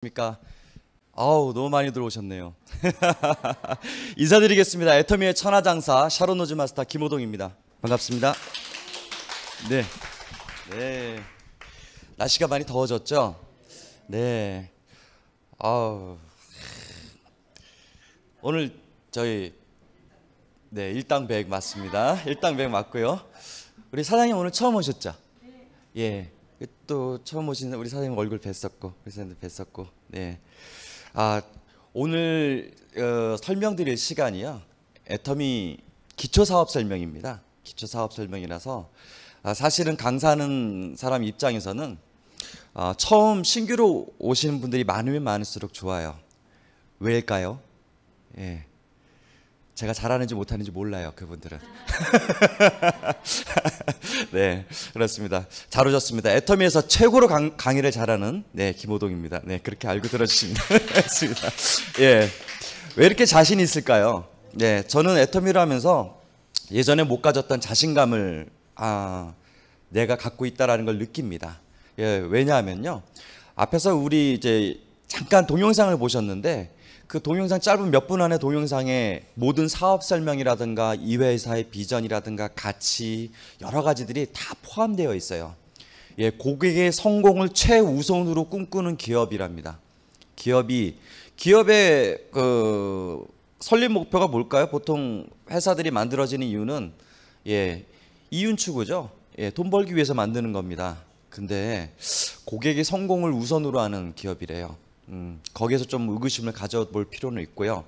그러니까 아우 너무 많이 들어오셨네요. 인사드리겠습니다. 애터미의 천하장사 샤론노즈 마스터 김호동입니다. 반갑습니다. 네, 네. 날씨가 많이 더워졌죠. 네. 아우 오늘 저희 네 일당백 맞습니다. 일당백 맞고요. 우리 사장님 오늘 처음 오셨죠? 예. 그 또 처음 오신 우리 사장님 얼굴 뵀었고 우리 사장님 뵀었고 네. 아 오늘 어, 설명드릴 시간이요 애터미 기초사업 설명입니다. 기초사업 설명이라서 아, 사실은 강사하는 사람 입장에서는 아, 처음 신규로 오시는 분들이 많으면 많을수록 좋아요. 왜일까요? 예. 제가 잘하는지 못하는지 몰라요, 그분들은. 네, 그렇습니다. 잘 오셨습니다. 애터미에서 최고로 강, 강의를 잘하는 네, 김호동입니다. 네, 그렇게 알고 들어주시습니다 예. 왜 이렇게 자신 있을까요? 네, 저는 애터미를 하면서 예전에 못 가졌던 자신감을 아, 내가 갖고 있다라는 걸 느낍니다. 예, 왜냐하면요. 앞에서 우리 이제 잠깐 동영상을 보셨는데 그 동영상 짧은 몇 분 안에 동영상에 모든 사업 설명이라든가 이 회사의 비전이라든가 가치 여러 가지들이 다 포함되어 있어요. 예, 고객의 성공을 최우선으로 꿈꾸는 기업이랍니다. 기업이 기업의 그 설립 목표가 뭘까요? 보통 회사들이 만들어지는 이유는 예, 이윤 추구죠. 예, 돈 벌기 위해서 만드는 겁니다. 근데 고객의 성공을 우선으로 하는 기업이래요. 음, 거기에서 좀 의구심을 가져볼 필요는 있고요.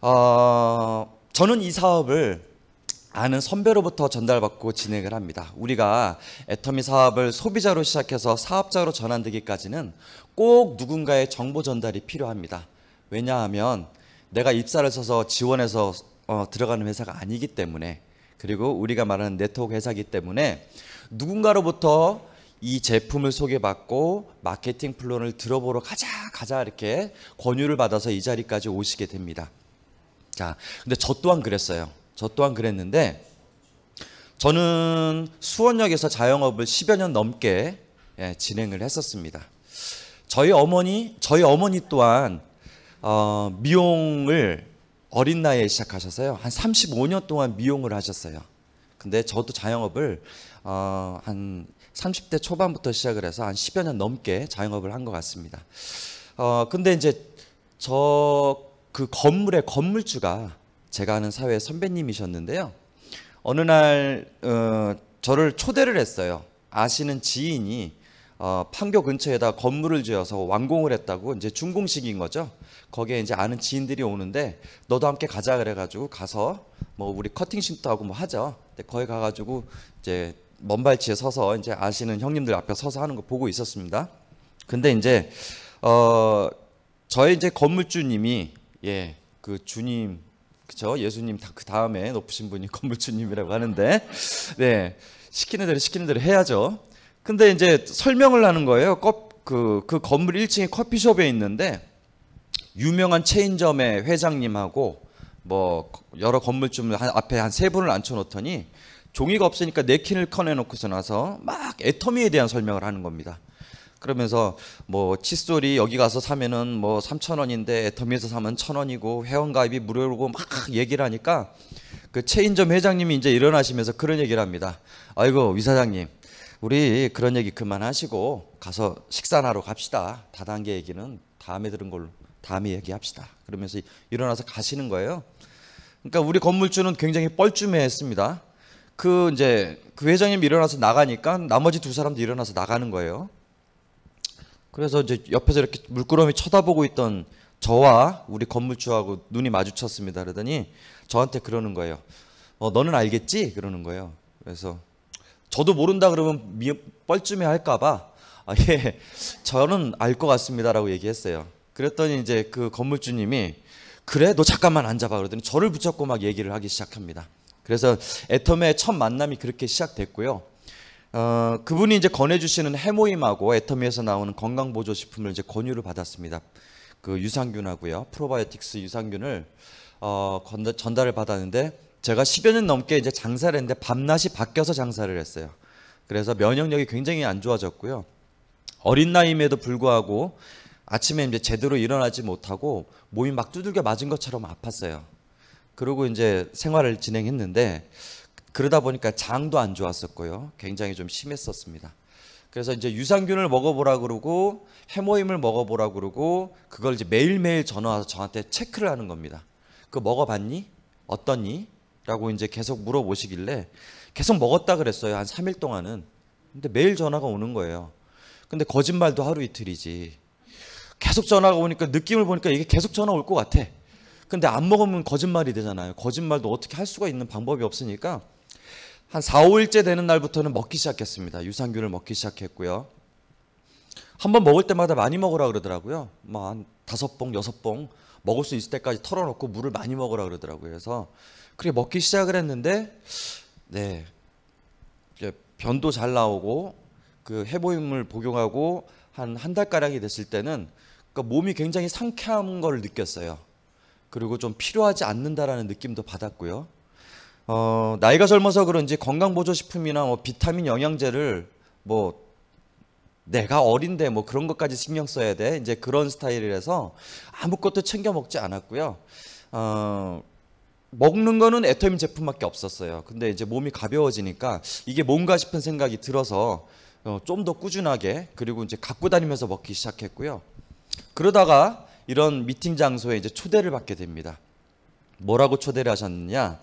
어, 저는 이 사업을 아는 선배로부터 전달받고 진행을 합니다. 우리가 애터미 사업을 소비자로 시작해서 사업자로 전환되기까지는 꼭 누군가의 정보 전달이 필요합니다. 왜냐하면 내가 입사를 서서 지원해서 어, 들어가는 회사가 아니기 때문에 그리고 우리가 말하는 네트워크 회사이기 때문에 누군가로부터 이 제품을 소개받고 마케팅 플론을 들어보러 가자 가자 이렇게 권유를 받아서 이 자리까지 오시게 됩니다. 자, 근데 저 또한 그랬어요. 저 또한 그랬는데 저는 수원역에서 자영업을 10여 년 넘게 예, 진행을 했었습니다. 저희 어머니, 저희 어머니 또한 어, 미용을 어린 나이에 시작하셔서요. 한 35년 동안 미용을 하셨어요. 근데 저도 자영업을 어, 한 30대 초반부터 시작을 해서 한 10여 년 넘게 자영업을 한 것 같습니다. 어, 근데 이제 저 그 건물의 건물주가 제가 아는 사회 선배님이셨는데요. 어느 날 어, 저를 초대를 했어요. 아시는 지인이 어, 판교 근처에다 건물을 지어서 완공을 했다고 이제 준공식인 거죠. 거기에 이제 아는 지인들이 오는데 너도 함께 가자 그래가지고 가서 뭐 우리 커팅 신도 하고 뭐 하죠. 근데 거기 가가지고 이제 먼 발치에 서서 이제 아시는 형님들 앞에 서서 하는 거 보고 있었습니다. 근데 이제 어 저의 이제 건물주님이 예그 주님 그쵸 예수님 그 다음에 높으신 분이 건물주님이라고 하는데 네 시키는 대로 시키는 대로 해야죠. 근데 이제 설명을 하는 거예요. 그, 그 건물 1층에 커피숍에 있는데 유명한 체인점의 회장님하고 뭐 여러 건물주 앞에 한 세 분을 앉혀놓더니 종이가 없으니까 네킨을 꺼내놓고서 나서 막 애터미에 대한 설명을 하는 겁니다. 그러면서 뭐 칫솔이 여기 가서 사면은 뭐 3천 원인데 애터미에서 사면 천 원이고 회원가입이 무료고 로막 얘기를 하니까 그 체인점 회장님이 이제 일어나시면서 그런 얘기를 합니다. 아이고 위 사장님 우리 그런 얘기 그만하시고 가서 식사하러 갑시다. 다단계 얘기는 다음에 들은 걸로 다음에 얘기합시다. 그러면서 일어나서 가시는 거예요. 그러니까 우리 건물주는 굉장히 뻘쭘해했습니다. 그 이제 그 회장님 일어나서 나가니까 나머지 두 사람도 일어나서 나가는 거예요. 그래서 이제 옆에서 이렇게 물끄러미 쳐다보고 있던 저와 우리 건물주하고 눈이 마주쳤습니다. 그러더니 저한테 그러는 거예요. 어, 너는 알겠지? 그러는 거예요. 그래서 저도 모른다 그러면 미, 뻘쭘해 할까봐 아, 예, 저는 알 것 같습니다라고 얘기했어요. 그랬더니 이제 그 건물주님이 그래 너 잠깐만 앉아봐 그러더니 저를 붙잡고 막 얘기를 하기 시작합니다. 그래서 애텀의 첫 만남이 그렇게 시작됐고요. 어, 그분이 이제 권해주시는 해모임하고 애터미에서 나오는 건강보조식품을 이제 권유를 받았습니다. 그 유산균하고요. 프로바이오틱스 유산균을 어, 전달을 받았는데 제가 10여 년 넘게 이제 장사를 했는데 밤낮이 바뀌어서 장사를 했어요. 그래서 면역력이 굉장히 안 좋아졌고요. 어린 나이임에도 불구하고 아침에 이제 제대로 일어나지 못하고 몸이 막 두들겨 맞은 것처럼 아팠어요. 그리고 이제 생활을 진행했는데 그러다 보니까 장도 안 좋았었고요. 굉장히 좀 심했었습니다. 그래서 이제 유산균을 먹어보라 그러고 해모임을 먹어보라 그러고 그걸 이제 매일매일 전화 와서 저한테 체크를 하는 겁니다. 그거 먹어봤니? 어떠니? 라고 이제 계속 물어보시길래 계속 먹었다 그랬어요. 한 3일 동안은. 근데 매일 전화가 오는 거예요. 근데 거짓말도 하루 이틀이지. 계속 전화가 오니까 느낌을 보니까 이게 계속 전화 올 것 같아. 근데 안 먹으면 거짓말이 되잖아요. 거짓말도 어떻게 할 수가 있는 방법이 없으니까 한 4, 5일째 되는 날부터는 먹기 시작했습니다. 유산균을 먹기 시작했고요. 한 번 먹을 때마다 많이 먹으라 그러더라고요. 뭐한 다섯 봉, 여섯 봉 먹을 수 있을 때까지 털어놓고 물을 많이 먹으라 그러더라고요. 그래서 그래 먹기 시작을 했는데 네. 변도 잘 나오고 그 해보임을 복용하고 한 한 달 가량이 됐을 때는 그러니까 몸이 굉장히 상쾌한 걸 느꼈어요. 그리고 좀 필요하지 않는다라는 느낌도 받았고요. 어, 나이가 젊어서 그런지 건강보조식품이나 뭐 비타민 영양제를 뭐 내가 어린데 뭐 그런 것까지 신경 써야 돼. 이제 그런 스타일이라서 아무것도 챙겨 먹지 않았고요. 어, 먹는 거는 애터미 제품밖에 없었어요. 근데 이제 몸이 가벼워지니까 이게 뭔가 싶은 생각이 들어서 어, 좀더 꾸준하게 그리고 이제 갖고 다니면서 먹기 시작했고요. 그러다가 이런 미팅 장소에 이제 초대를 받게 됩니다. 뭐라고 초대를 하셨느냐?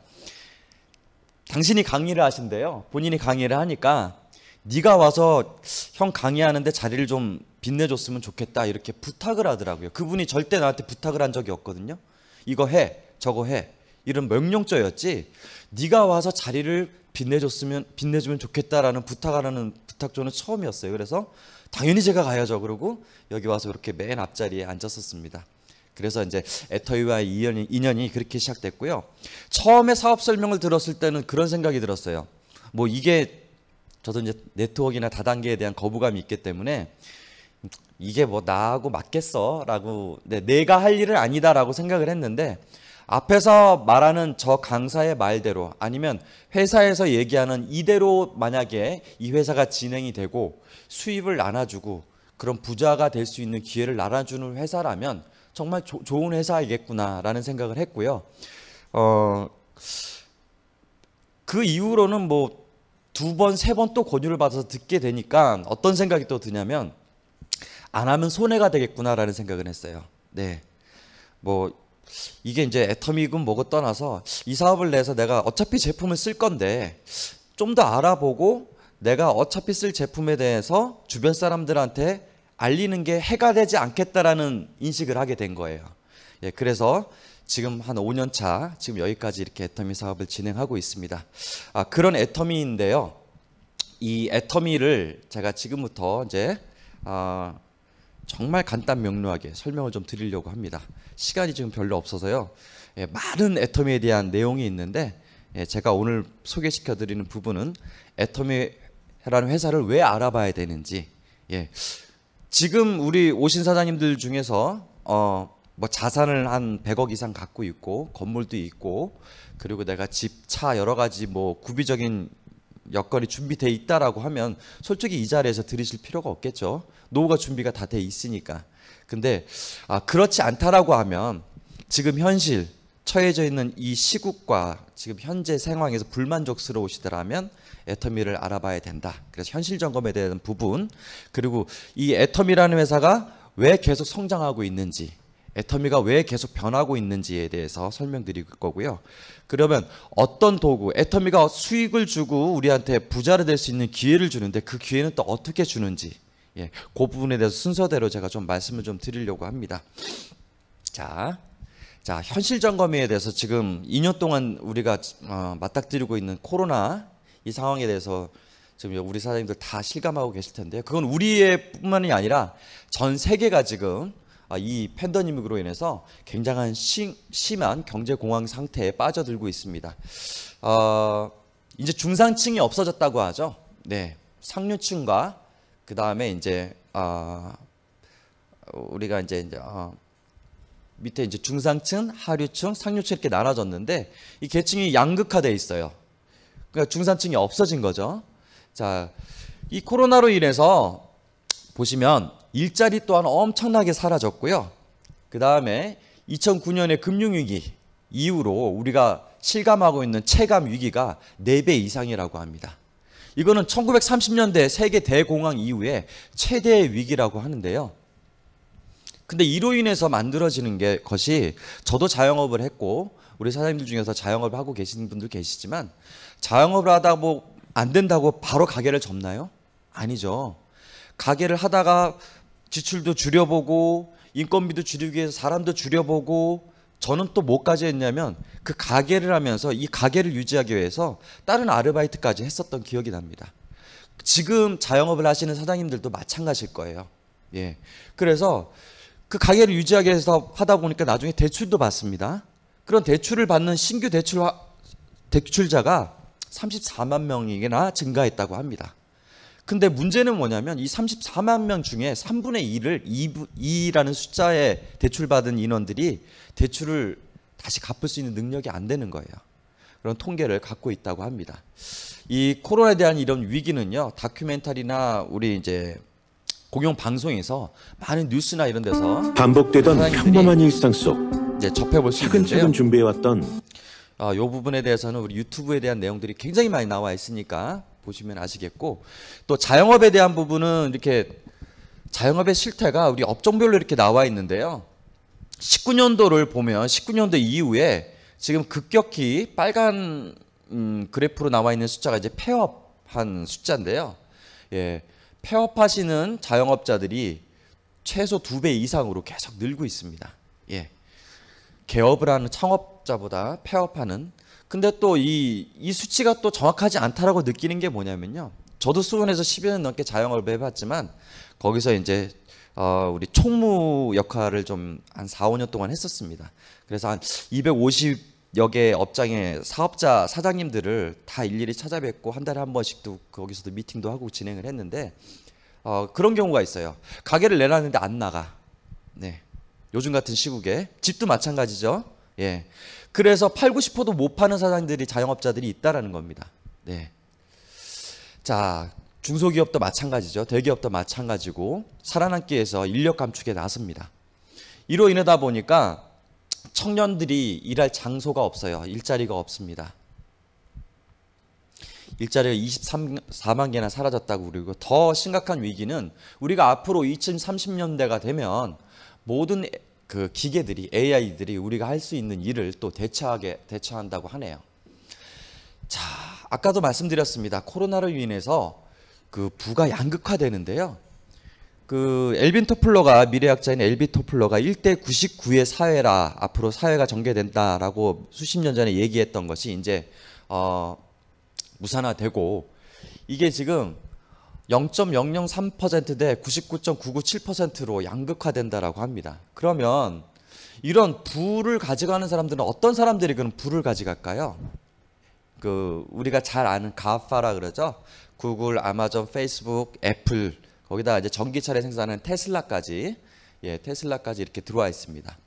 당신이 강의를 하신대요. 본인이 강의를 하니까 네가 와서 형 강의하는데 자리를 좀 빛내줬으면 좋겠다 이렇게 부탁을 하더라고요. 그분이 절대 나한테 부탁을 한 적이 없거든요. 이거 해, 저거 해 이런 명령조였지. 네가 와서 자리를 빛내줬으면 빛내주면 좋겠다라는 부탁하는 부탁조는 처음이었어요. 그래서 당연히 제가 가야죠. 그러고 여기 와서 이렇게 맨 앞자리에 앉았었습니다. 그래서 이제 에터이와 인연이, 인연이 그렇게 시작됐고요. 처음에 사업 설명을 들었을 때는 그런 생각이 들었어요. 뭐 이게 저도 이제 네트워크나 다단계에 대한 거부감이 있기 때문에 이게 뭐 나하고 맞겠어라고 네, 내가 할 일은 아니다라고 생각을 했는데 앞에서 말하는 저 강사의 말대로 아니면 회사에서 얘기하는 이대로 만약에 이 회사가 진행이 되고 수입을 나눠주고 그런 부자가 될 수 있는 기회를 나눠주는 회사라면 정말 조, 좋은 회사이겠구나라는 생각을 했고요. 어, 그 이후로는 뭐 두 번, 세 번 또 권유를 받아서 듣게 되니까 어떤 생각이 또 드냐면 안 하면 손해가 되겠구나라는 생각을 했어요. 네. 뭐 이게 이제 애터미군 뭐고 떠나서 이 사업을 내서 내가 어차피 제품을 쓸 건데 좀 더 알아보고 내가 어차피 쓸 제품에 대해서 주변 사람들한테 알리는 게 해가 되지 않겠다라는 인식을 하게 된 거예요. 예, 그래서 지금 한 5년 차 지금 여기까지 이렇게 애터미 사업을 진행하고 있습니다. 아, 그런 애터미인데요. 이 애터미를 제가 지금부터 이제 아, 정말 간단 명료하게 설명을 좀 드리려고 합니다. 시간이 지금 별로 없어서요. 예, 많은 애터미에 대한 내용이 있는데 예, 제가 오늘 소개시켜 드리는 부분은 애터미 라는 회사를 왜 알아봐야 되는지 예. 지금 우리 오신 사장님들 중에서 어, 뭐 자산을 한 100억 이상 갖고 있고 건물도 있고 그리고 내가 집, 차 여러 가지 뭐 구비적인 여건이 준비돼 있다라고 하면 솔직히 이 자리에서 들으실 필요가 없겠죠. 노후가 준비가 다 돼 있으니까. 근데 아, 그렇지 않다라고 하면 지금 현실 처해져 있는 이 시국과 지금 현재 상황에서 불만족스러우시더라면 애터미를 알아봐야 된다. 그래서 현실 점검에 대한 부분 그리고 이 애터미라는 회사가 왜 계속 성장하고 있는지 애터미가 왜 계속 변하고 있는지에 대해서 설명드릴 거고요. 그러면 어떤 도구, 애터미가 수익을 주고 우리한테 부자를 될수 있는 기회를 주는데 그 기회는 또 어떻게 주는지 예, 그 부분에 대해서 순서대로 제가 좀 말씀을 좀 드리려고 합니다. 자, 자, 현실 점검에 대해서 지금 2년 동안 우리가 어, 맞닥뜨리고 있는 코로나 이 상황에 대해서 지금 우리 사장님들 다 실감하고 계실 텐데요. 그건 우리의 뿐만이 아니라 전 세계가 지금 아, 이 팬더님으로 인해서 굉장한 심, 한 경제 공황 상태에 빠져들고 있습니다. 어, 이제 중산층이 없어졌다고 하죠. 네, 상류층과 그 다음에 이제 어, 우리가 이제, 이제 어, 밑에 이제 중상층, 하류층, 상류층 이렇게 나눠졌는데 이 계층이 양극화돼 있어요. 그러니까 중산층이 없어진 거죠. 자, 이 코로나로 인해서 보시면 일자리 또한 엄청나게 사라졌고요. 그 다음에 2 0 0 9년에 금융위기 이후로 우리가 실감하고 있는 체감 위기가 4배 이상이라고 합니다. 이거는 1930년대 세계 대공황 이후에 최대의 위기라고 하는데요. 근데 이로 인해서 만들어지는 게 것이 저도 자영업을 했고 우리 사장님들 중에서 자영업을 하고 계시는 분들 계시지만 자영업을 하다 뭐 안 된다고 바로 가게를 접나요? 아니죠. 가게를 하다가 지출도 줄여보고 인건비도 줄이기 위해서 사람도 줄여보고 저는 또 뭐까지 했냐면 그 가게를 하면서 이 가게를 유지하기 위해서 다른 아르바이트까지 했었던 기억이 납니다. 지금 자영업을 하시는 사장님들도 마찬가지일 거예요. 예. 그래서 그 가게를 유지하기 위해서 하다 보니까 나중에 대출도 받습니다. 그런 대출을 받는 신규 대출 대출자가 34만 명이나 증가했다고 합니다. 근데 문제는 뭐냐면 이 34만 명 중에 3분의 1을 2라는 숫자에 대출받은 인원들이 대출을 다시 갚을 수 있는 능력이 안 되는 거예요. 그런 통계를 갖고 있다고 합니다. 이 코로나에 대한 이런 위기는요, 다큐멘터리나 우리 이제 공영 방송에서 많은 뉴스나 이런 데서 반복되던 평범한 일상 속 이제 접해볼 수 차근차근 준비해왔던 아, 요 부분에 대해서는 우리 유튜브에 대한 내용들이 굉장히 많이 나와 있으니까 보시면 아시겠고 또 자영업에 대한 부분은 이렇게 자영업의 실태가 우리 업종별로 이렇게 나와 있는데요. 19년도를 보면 19년도 이후에 지금 급격히 빨간 음, 그래프로 나와 있는 숫자가 이제 폐업한 숫자인데요. 예. 폐업하시는 자영업자들이 최소 두 배 이상으로 계속 늘고 있습니다. 예. 개업을 하는 창업자보다 폐업하는 근데 또 이 이 수치가 또 정확하지 않다라고 느끼는 게 뭐냐면요. 저도 수원에서 10여 년 넘게 자영업을 해봤지만 거기서 이제 어, 우리 총무 역할을 좀 한 4, 5년 동안 했었습니다. 그래서 한 역의 업장의 사업자 사장님들을 다 일일이 찾아뵙고 한 달에 한 번씩도 거기서도 미팅도 하고 진행을 했는데 어, 그런 경우가 있어요. 가게를 내놨는데 안 나가. 네. 요즘 같은 시국에 집도 마찬가지죠. 예. 그래서 팔고 싶어도 못 파는 사장들이 자영업자들이 있다라는 겁니다. 네. 자, 중소기업도 마찬가지죠. 대기업도 마찬가지고 살아남기 위해서 인력 감축에 나섭니다. 이로 인해다 보니까 청년들이 일할 장소가 없어요. 일자리가 없습니다. 일자리가 24만 개나 사라졌다고 그리고 더 심각한 위기는 우리가 앞으로 2030년대가 되면 모든 그 기계들이 AI들이 우리가 할 수 있는 일을 또 대체하게 대처한다고 하네요. 자, 아까도 말씀드렸습니다. 코로나로 인해서 그 부가 양극화되는데요. 그 엘빈 토플러가 미래학자인 엘빈 토플러가 1대 99의 사회라 앞으로 사회가 전개된다라고 수십 년 전에 얘기했던 것이 이제 어 무산화되고 이게 지금 0.003%대 99.997%로 양극화된다라고 합니다. 그러면 이런 부를 가져가는 사람들은 어떤 사람들이 그럼 부를 가져갈까요? 그 우리가 잘 아는 가파라 그러죠. 구글, 아마존, 페이스북, 애플 거기다 이제 전기차를 생산하는 테슬라까지 예, 테슬라까지 이렇게 들어와 있습니다.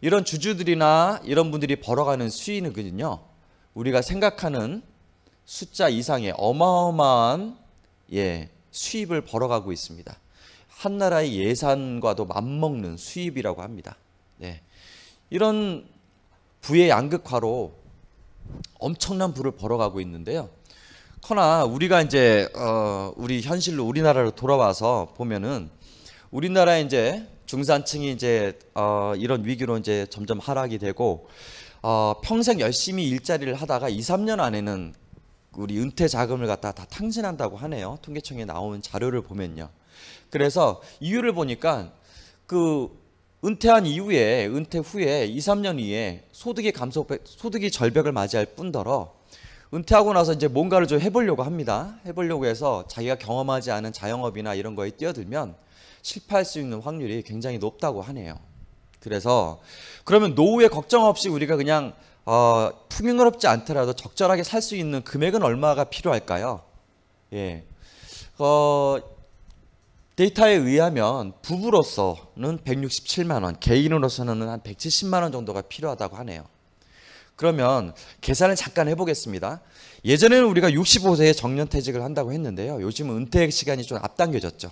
이런 주주들이나 이런 분들이 벌어가는 수익은요. 우리가 생각하는 숫자 이상의 어마어마한 예, 수입을 벌어가고 있습니다. 한 나라의 예산과도 맞먹는 수입이라고 합니다. 예. 이런 부의 양극화로 엄청난 부를 벌어가고 있는데요. 허나 우리가 이제 어 우리 현실로 우리나라로 돌아와서 보면은 우리나라 이제 중산층이 이제 어 이런 위기로 이제 점점 하락이 되고 어 평생 열심히 일자리를 하다가 2, 3년 안에는 우리 은퇴 자금을 갖다 다 탕진한다고 하네요. 통계청에 나온 자료를 보면요. 그래서 이유를 보니까 그 은퇴한 이후에 은퇴 후에 2, 3년 이에 소득이 감소 소득이 절벽을 맞이할 뿐더러 은퇴하고 나서 이제 뭔가를 좀 해보려고 합니다. 해보려고 해서 자기가 경험하지 않은 자영업이나 이런 거에 뛰어들면 실패할 수 있는 확률이 굉장히 높다고 하네요. 그래서 그러면 노후에 걱정 없이 우리가 그냥 어, 풍요롭지 않더라도 적절하게 살 수 있는 금액은 얼마가 필요할까요? 예. 어, 데이터에 의하면 부부로서는 167만 원, 개인으로서는 한 170만 원 정도가 필요하다고 하네요. 그러면 계산을 잠깐 해보겠습니다. 예전에는 우리가 65세에 정년퇴직을 한다고 했는데요. 요즘은 은퇴 시간이 좀 앞당겨졌죠.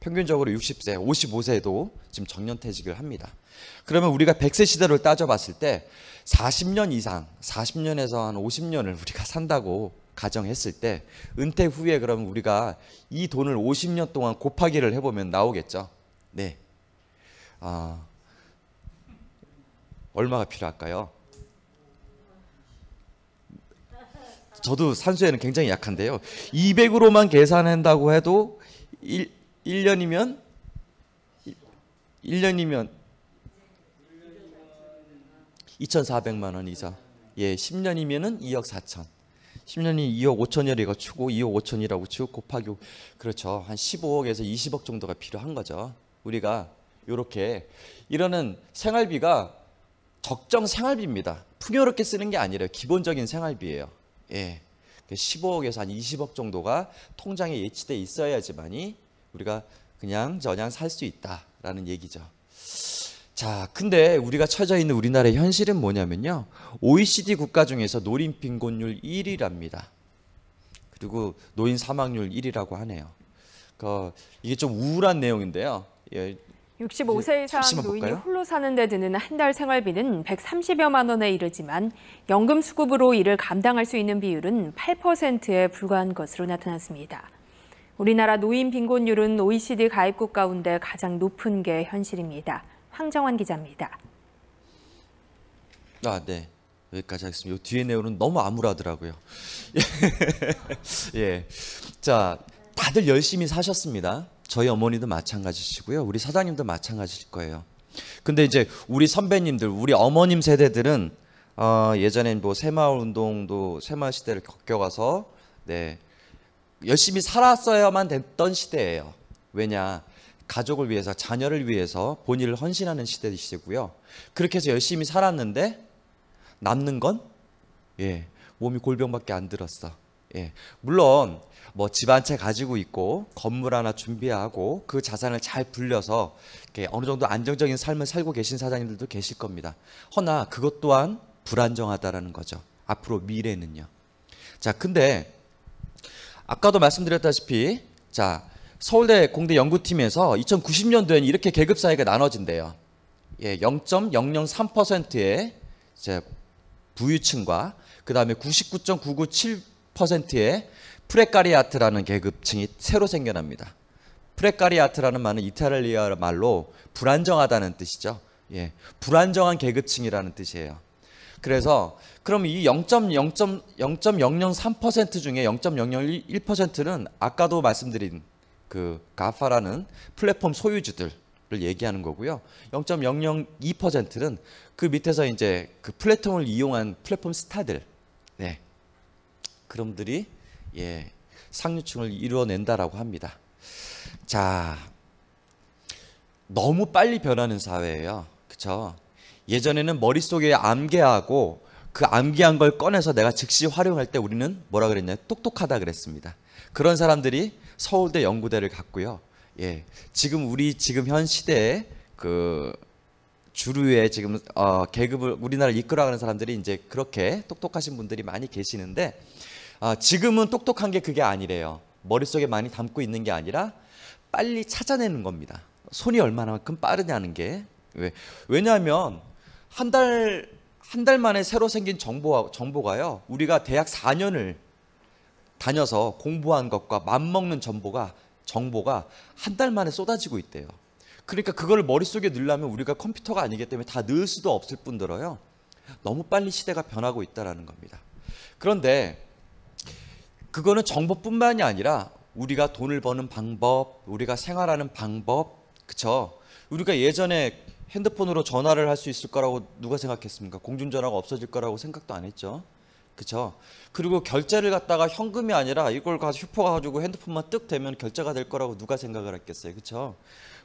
평균적으로 60세, 55세도 지금 정년퇴직을 합니다. 그러면 우리가 100세 시대를 따져봤을 때 40년 이상, 40년에서 한 50년을 우리가 산다고 가정했을 때 은퇴 후에 그러면 우리가 이 돈을 50년 동안 곱하기를 해보면 나오겠죠. 네. 아, 얼마가 필요할까요? 저도 산수에는 굉장히 약한데요. 200으로만 계산한다고 해도 1, 1년이면 1, 년이면 2,400만 원이상 예, 10년이면은 2억 4천. 10년이 2억 5천이라고 치고 2억 5천이라고 치고 곱하기 그렇죠. 한 15억에서 20억 정도가 필요한 거죠. 우리가 이렇게 이러는 생활비가 적정 생활비입니다. 풍요롭게 쓰는 게 아니라 기본적인 생활비예요. 예. 15억에서 그 한 20억 정도가 통장에 예치돼 있어야지만이 우리가 그냥 저냥 살 수 있다라는 얘기죠. 자, 근데 우리가 처져 있는 우리나라의 현실은 뭐냐면요. OECD 국가 중에서 노인 빈곤율 1위랍니다. 그리고 노인 사망률 1위라고 하네요. 그 이게 좀 우울한 내용인데요. 예, 65세 이상 노인이 홀로 사는 데 드는 한 달 생활비는 130여만 원에 이르지만 연금 수급으로 이를 감당할 수 있는 비율은 8%에 불과한 것으로 나타났습니다. 우리나라 노인 빈곤율은 OECD 가입국 가운데 가장 높은 게 현실입니다. 황정환 기자입니다. 아, 네. 여기까지 하겠습니다. 요 뒤에 내용은 너무 암울하더라고요. 예. 자, 다들 열심히 사셨습니다. 저희 어머니도 마찬가지시고요. 우리 사장님도 마찬가지실 거예요. 근데 이제 우리 선배님들, 우리 어머님 세대들은 어, 예전엔 뭐 새마을 운동도 새마을 시대를 겪어가서 네 열심히 살았어야만 됐던 시대예요. 왜냐 가족을 위해서 자녀를 위해서 본인을 헌신하는 시대이시고요. 그렇게 해서 열심히 살았는데 남는 건 예, 몸이 골병밖에 안 들었어. 예. 물론 뭐 집 한 채 가지고 있고 건물 하나 준비하고 그 자산을 잘 불려서 어느 정도 안정적인 삶을 살고 계신 사장님들도 계실 겁니다. 허나 그것 또한 불안정하다라는 거죠. 앞으로 미래는요. 자, 근데 아까도 말씀드렸다시피 자, 서울대 공대 연구팀에서 2090년도에는 이렇게 계급 사이가 나눠진대요. 예, 0.003%의 부유층과 그다음에 99.997 10%의 프레카리아트라는 계급층이 새로 생겨납니다. 프레카리아트라는 말은 이탈리아 말로 불안정하다는 뜻이죠. 예, 불안정한 계급층이라는 뜻이에요. 그래서 그럼 이 0 0 0 0 3 중에 0.001%는 아까도 말씀드린 그 가파라는 플랫폼 소유주들을 얘기하는 거고요. 0.002%는 그 밑에서 이제 그 플랫폼을 이용한 플랫폼 스타들, 네, 그럼들이 예, 상류층을 이루어낸다라고 합니다. 자, 너무 빨리 변하는 사회예요. 그렇죠? 예전에는 머릿속에 암기하고 그 암기한 걸 꺼내서 내가 즉시 활용할 때 우리는 뭐라 그랬냐? 똑똑하다 그랬습니다. 그런 사람들이 서울대 연구대를 갔고요. 예. 지금 우리 지금 현 시대에 그 주류의 지금 어, 계급을 우리나라를 이끌어가는 사람들이 이제 그렇게 똑똑하신 분들이 많이 계시는데 아, 지금은 똑똑한 게 그게 아니래요. 머릿속에 많이 담고 있는 게 아니라 빨리 찾아내는 겁니다. 손이 얼마나큼 빠르냐는 게. 왜? 왜냐하면 한 달, 한 달 만에 새로 생긴 정보, 정보가요. 우리가 대학 4년을 다녀서 공부한 것과 맞먹는 정보가, 정보가 한 달 만에 쏟아지고 있대요. 그러니까 그걸 머릿속에 넣으려면 우리가 컴퓨터가 아니기 때문에 다 넣을 수도 없을 뿐더러요. 너무 빨리 시대가 변하고 있다라는 겁니다. 그런데 그거는 정보뿐만이 아니라 우리가 돈을 버는 방법, 우리가 생활하는 방법, 그쵸? 우리가 예전에 핸드폰으로 전화를 할 수 있을 거라고 누가 생각했습니까? 공중전화가 없어질 거라고 생각도 안 했죠. 그쵸? 그리고 결제를 갖다가 현금이 아니라 이걸 가서 슈퍼 가가지고 핸드폰만 뜩 되면 결제가 될 거라고 누가 생각을 했겠어요. 그쵸?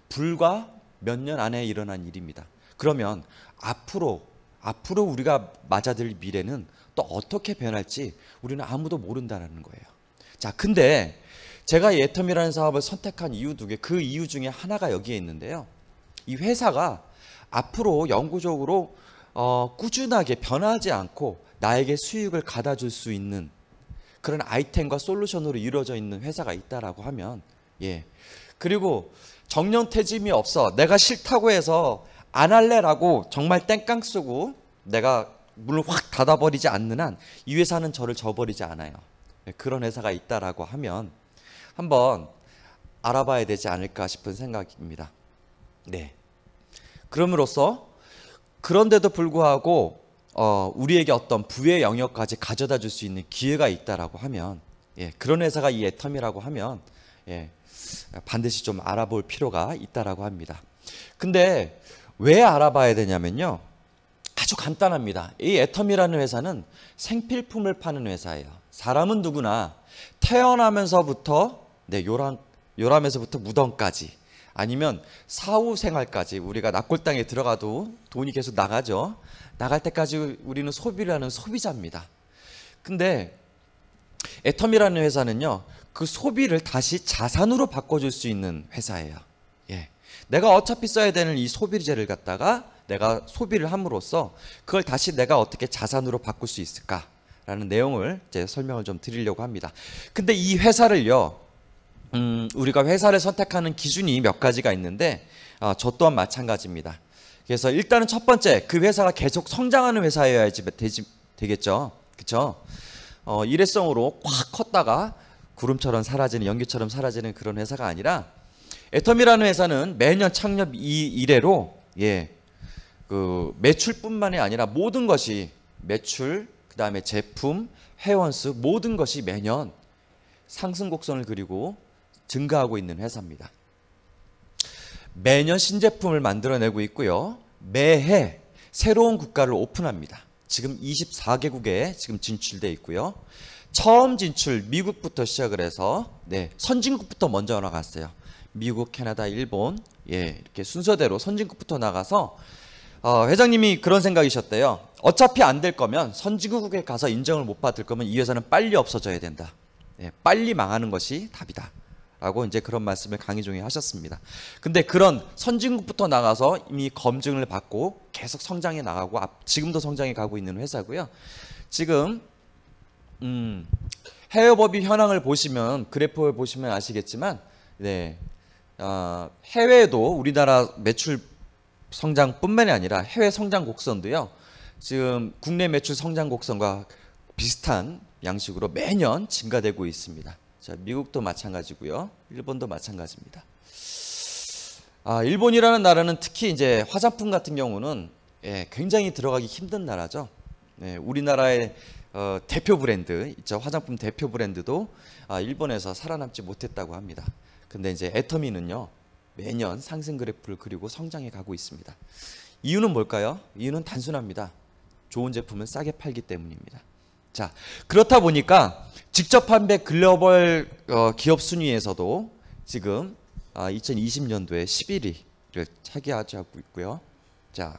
불과 몇 년 안에 일어난 일입니다. 그러면 앞으로, 앞으로 우리가 맞아들 미래는 또 어떻게 변할지 우리는 아무도 모른다라는 거예요. 자, 근데 제가 예텀이라는 사업을 선택한 이유 두 개, 그 이유 중에 하나가 여기에 있는데요. 이 회사가 앞으로 영구적으로 어, 꾸준하게 변하지 않고 나에게 수익을 가다 줄 수 있는 그런 아이템과 솔루션으로 이루어져 있는 회사가 있다라고 하면 예. 그리고 정년퇴짐이 없어. 내가 싫다고 해서 안 할래라고 정말 땡깡 쓰고 내가 문을 확 닫아버리지 않는 한 이 회사는 저를 저버리지 않아요. 네, 그런 회사가 있다라고 하면 한번 알아봐야 되지 않을까 싶은 생각입니다. 네. 그럼으로써 그런데도 불구하고 어, 우리에게 어떤 부의 영역까지 가져다 줄 수 있는 기회가 있다라고 하면 예, 그런 회사가 이 애텀이라고 하면 예, 반드시 좀 알아볼 필요가 있다라고 합니다. 근데 왜 알아봐야 되냐면요. 아주 간단합니다. 이 애텀이라는 회사는 생필품을 파는 회사예요. 사람은 누구나 태어나면서부터 네, 요람, 요람에서부터 무덤까지 아니면 사후 생활까지 우리가 납골당에 들어가도 돈이 계속 나가죠. 나갈 때까지 우리는 소비를 하는 소비자입니다. 근데 애텀이라는 회사는요. 그 소비를 다시 자산으로 바꿔줄 수 있는 회사예요. 예. 내가 어차피 써야 되는 이 소비재를 갖다가 내가 소비를 함으로써 그걸 다시 내가 어떻게 자산으로 바꿀 수 있을까라는 내용을 이제 설명을 좀 드리려고 합니다. 근데 이 회사를요, 음, 우리가 회사를 선택하는 기준이 몇 가지가 있는데 아, 저 또한 마찬가지입니다. 그래서 일단은 첫 번째 그 회사가 계속 성장하는 회사여야지 되지, 되겠죠, 그렇죠? 어, 일회성으로 꽉 컸다가 구름처럼 사라지는 연기처럼 사라지는 그런 회사가 아니라 애텀이라는 회사는 매년 창립 이 이래로 예그 매출뿐만이 아니라 모든 것이 매출, 그 다음에 제품, 회원수 모든 것이 매년 상승 곡선을 그리고 증가하고 있는 회사입니다. 매년 신제품을 만들어내고 있고요. 매해 새로운 국가를 오픈합니다. 지금 24개국에 지금 진출돼 있고요. 처음 진출 미국부터 시작을 해서 네, 선진국부터 먼저 나갔어요. 미국, 캐나다, 일본 예, 이렇게 순서대로 선진국부터 나가서 어, 회장님이 그런 생각이셨대요. 어차피 안 될 거면 선진국에 가서 인정을 못 받을 거면 이 회사는 빨리 없어져야 된다. 예, 빨리 망하는 것이 답이다. 라고 이제 그런 말씀을 강의 중에 하셨습니다. 근데 그런 선진국부터 나가서 이미 검증을 받고 계속 성장해 나가고 지금도 성장해 가고 있는 회사고요. 지금 음, 해외 법인 현황을 보시면 그래프를 보시면 아시겠지만 네, 어, 해외에도 우리나라 매출 성장뿐만이 아니라 해외 성장 곡선도요. 지금 국내 매출 성장 곡선과 비슷한 양식으로 매년 증가되고 있습니다. 자, 미국도 마찬가지고요. 일본도 마찬가지입니다. 아, 일본이라는 나라는 특히 이제 화장품 같은 경우는 예, 굉장히 들어가기 힘든 나라죠. 예, 우리나라의 어, 대표 브랜드, 있죠. 화장품 대표 브랜드도 아, 일본에서 살아남지 못했다고 합니다. 근데 이제 애터미는요. 매년 상승 그래프를 그리고 성장해 가고 있습니다. 이유는 뭘까요? 이유는 단순합니다. 좋은 제품은 싸게 팔기 때문입니다. 자, 그렇다 보니까 직접 판매 글로벌 어, 기업 순위에서도 지금 2020년도에 아, 11위를 차지하고 있고요. 자,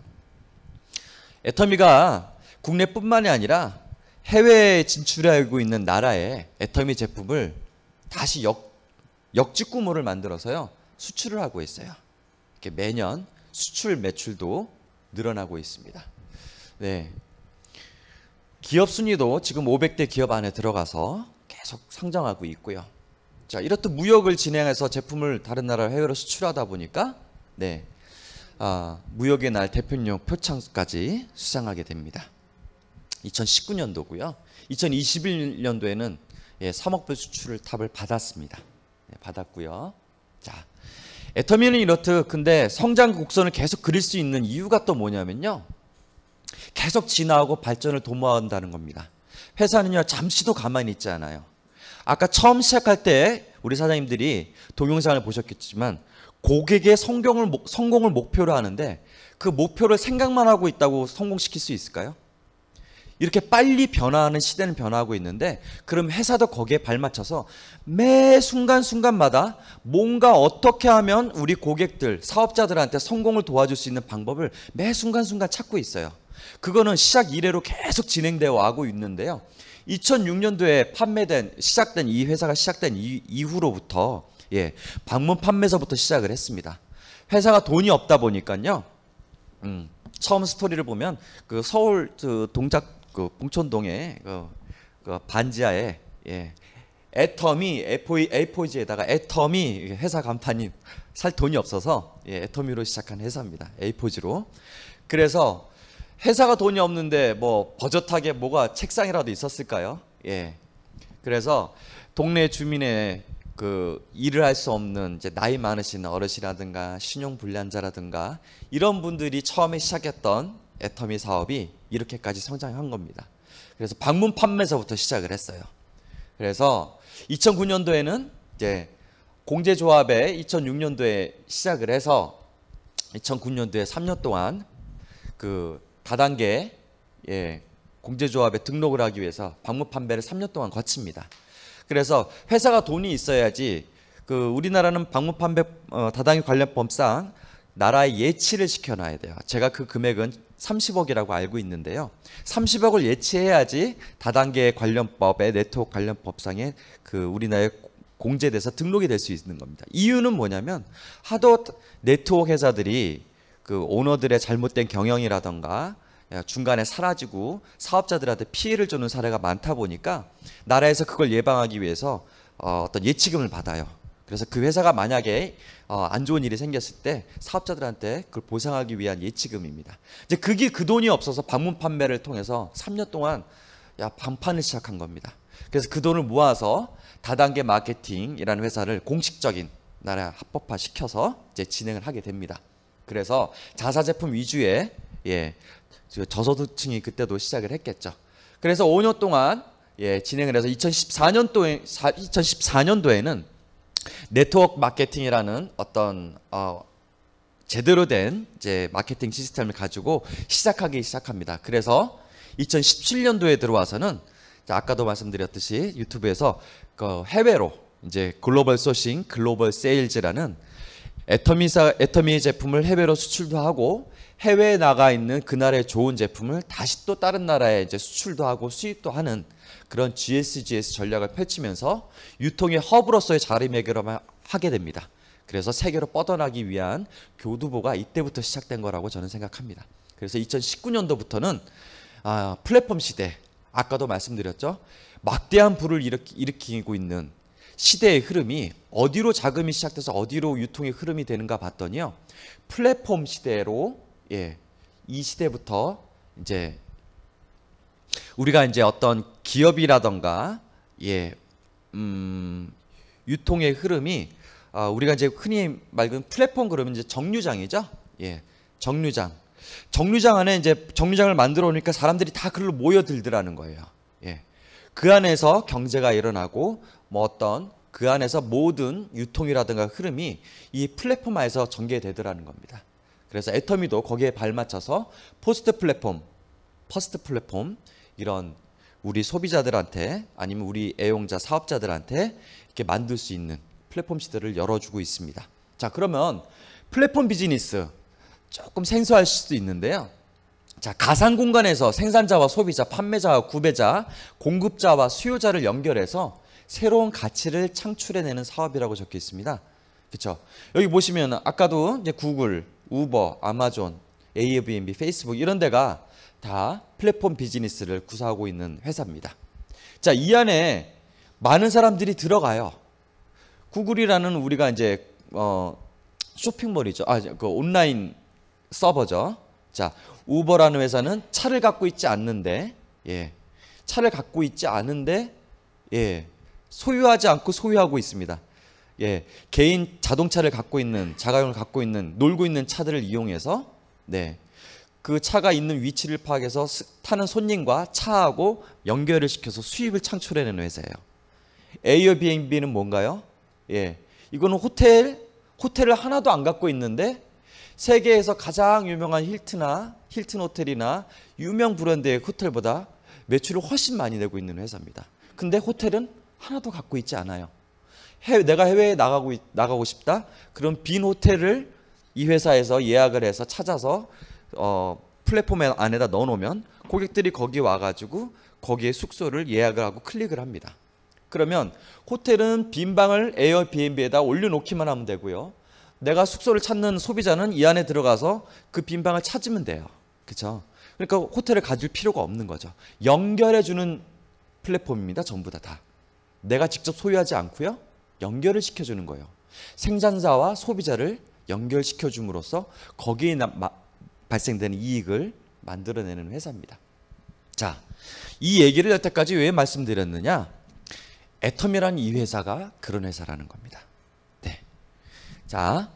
애터미가 국내뿐만이 아니라 해외에 진출하고 있는 나라의 애터미 제품을 다시 역, 역직 구모를 만들어서요. 수출을 하고 있어요. 이렇게 매년 수출 매출도 늘어나고 있습니다. 네. 기업 순위도 지금 500대 기업 안에 들어가서 계속 상장하고 있고요. 자, 이렇듯 무역을 진행해서 제품을 다른 나라 해외로 수출하다 보니까 네. 아, 무역의 날 대표용 표창까지 수상하게 됩니다. 2019년도고요. 2021년도에는 예, 3억 불 수출을 탑을 받았습니다. 예, 받았고요. 자, 애터미는 이렇듯 근데 성장 곡선을 계속 그릴 수 있는 이유가 또 뭐냐면요. 계속 진화하고 발전을 도모한다는 겁니다. 회사는요, 잠시도 가만히 있지 않아요. 아까 처음 시작할 때 우리 사장님들이 동영상을 보셨겠지만 고객의 성공을, 성공을 목표로 하는데 그 목표를 생각만 하고 있다고 성공시킬 수 있을까요? 이렇게 빨리 변화하는 시대는 변화하고 있는데 그럼 회사도 거기에 발맞춰서 매 순간순간마다 뭔가 어떻게 하면 우리 고객들, 사업자들한테 성공을 도와줄 수 있는 방법을 매 순간순간 찾고 있어요. 그거는 시작 이래로 계속 진행되어 와고 있는데요. 2006년도에 판매된 시작된 이 회사가 시작된 이, 이후로부터 예, 방문 판매서부터 시작을 했습니다. 회사가 돈이 없다 보니까요. 음, 처음 스토리를 보면 그 서울 그 동작 그 봉천동에 그, 그 반지하에 예. 애텀이 A4, 지에다가 애텀이 회사 간판이 살 돈이 없어서 예, 애텀이로 시작한 회사입니다. A4지로. 그래서 회사가 돈이 없는데 뭐 버젓하게 뭐가 책상이라도 있었을까요? 예. 그래서 동네 주민의 그 일을 할 수 없는 이제 나이 많으신 어르신이라든가 신용 불량자라든가 이런 분들이 처음에 시작했던 애터미 사업이 이렇게까지 성장한 겁니다. 그래서 방문 판매서부터 시작을 했어요. 그래서 2009년도에는 이제 공제조합에 2006년도에 시작을 해서 2009년도에 3년 동안 그 다단계 예, 공제조합에 등록을 하기 위해서 방문 판매를 3년 동안 거칩니다. 그래서 회사가 돈이 있어야지 그 우리나라는 방문 판매 어, 다단계 관련법상 나라의 예치를 시켜놔야 돼요. 제가 그 금액은 30억이라고 알고 있는데요. 30억을 예치해야지 다단계 관련법에 네트워크 관련법상에 그 우리나라에 공제돼서 등록이 될 수 있는 겁니다. 이유는 뭐냐면 하도 네트워크 회사들이 그 오너들의 잘못된 경영이라던가 중간에 사라지고 사업자들한테 피해를 주는 사례가 많다 보니까 나라에서 그걸 예방하기 위해서 어, 어떤 예치금을 받아요. 그래서 그 회사가 만약에 어, 안 좋은 일이 생겼을 때 사업자들한테 그걸 보상하기 위한 예치금입니다. 이제 그게 그 돈이 없어서 방문 판매를 통해서 3년 동안 야 반판을 시작한 겁니다. 그래서 그 돈을 모아서 다단계 마케팅이라는 회사를 공식적인 나라 합법화 시켜서 이제 진행을 하게 됩니다. 그래서 자사 제품 위주의 예, 저소득층이 그때도 시작을 했겠죠. 그래서 5년 동안 예, 진행을 해서 2014년도에 2014년도에는 네트워크 마케팅이라는 어떤 어, 제대로 된 이제 마케팅 시스템을 가지고 시작하기 시작합니다. 그래서 2017년도에 들어와서는 아까도 말씀드렸듯이 유튜브에서 그 해외로 이제 글로벌 소싱, 글로벌 세일즈라는 애터미사 애터미 제품을 해외로 수출도 하고 해외에 나가 있는 그날의 좋은 제품을 다시 또 다른 나라에 이제 수출도 하고 수입도 하는 그런 GSGS 전략을 펼치면서 유통의 허브로서의 자리매김을 하게 됩니다. 그래서 세계로 뻗어나기 위한 교두보가 이때부터 시작된 거라고 저는 생각합니다. 그래서 2019년도부터는 아, 플랫폼 시대, 아까도 말씀드렸죠. 막대한 불을 일으키고 있는 시대의 흐름이 어디로 자금이 시작돼서 어디로 유통의 흐름이 되는가 봤더니요. 플랫폼 시대로 예. 이 시대부터 이제 우리가 이제 어떤 기업이라던가 예. 음, 유통의 흐름이 아, 우리가 이제 흔히 말하는 플랫폼 그러면 이제 정류장이죠. 예. 정류장. 정류장 안에 이제 정류장을 만들어 오니까 사람들이 다 그걸로 모여들더라는 거예요. 예. 그 안에서 경제가 일어나고 뭐 어떤 그 안에서 모든 유통이라든가 흐름이 이 플랫폼 안에서 전개되더라는 겁니다. 그래서 애터미도 거기에 발맞춰서 포스트 플랫폼, 퍼스트 플랫폼 이런 우리 소비자들한테 아니면 우리 애용자 사업자들한테 이렇게 만들 수 있는 플랫폼 시대를 열어주고 있습니다. 자 그러면 플랫폼 비즈니스 조금 생소할 수도 있는데요. 자 가상 공간에서 생산자와 소비자, 판매자와 구매자, 공급자와 수요자를 연결해서 새로운 가치를 창출해내는 사업이라고 적혀 있습니다. 그렇죠? 여기 보시면 아까도 이제 구글, 우버, 아마존, Airbnb, 페이스북 이런 데가 다 플랫폼 비즈니스를 구사하고 있는 회사입니다. 자, 이 안에 많은 사람들이 들어가요. 구글이라는 우리가 이제 어, 쇼핑몰이죠. 아, 그 온라인 서버죠. 자, 우버라는 회사는 차를 갖고 있지 않는데, 예, 차를 갖고 있지 않은데, 예, 소유하지 않고 소유하고 있습니다. 예, 개인 자동차를 갖고 있는 자가용을 갖고 있는 놀고 있는 차들을 이용해서 네. 그 차가 있는 위치를 파악해서 타는 손님과 차하고 연결을 시켜서 수입을 창출해내는 회사예요. 에어비앤비는 뭔가요? 예. 이거는 호텔 호텔을 하나도 안 갖고 있는데 세계에서 가장 유명한 힐트나 힐튼 호텔이나 유명 브랜드의 호텔보다 매출을 훨씬 많이 내고 있는 회사입니다. 근데 호텔은 하나도 갖고 있지 않아요. 해외, 내가 해외에 나가고 나가고 싶다. 그럼 빈 호텔을 이 회사에서 예약을 해서 찾아서 어, 플랫폼 안에다 넣어놓으면 고객들이 거기 와가지고 거기에 숙소를 예약을 하고 클릭을 합니다. 그러면 호텔은 빈 방을 에어비앤비에다 올려놓기만 하면 되고요. 내가 숙소를 찾는 소비자는 이 안에 들어가서 그 빈 방을 찾으면 돼요. 그렇죠? 그러니까 호텔을 가질 필요가 없는 거죠. 연결해 주는 플랫폼입니다. 전부 다 다. 내가 직접 소유하지 않고요. 연결을 시켜주는 거예요. 생산자와 소비자를 연결시켜 줌으로써 거기에 발생되는 이익을 만들어내는 회사입니다. 자, 이 얘기를 여태까지 왜 말씀드렸느냐? 애텀이라는 이 회사가 그런 회사라는 겁니다. 네. 자,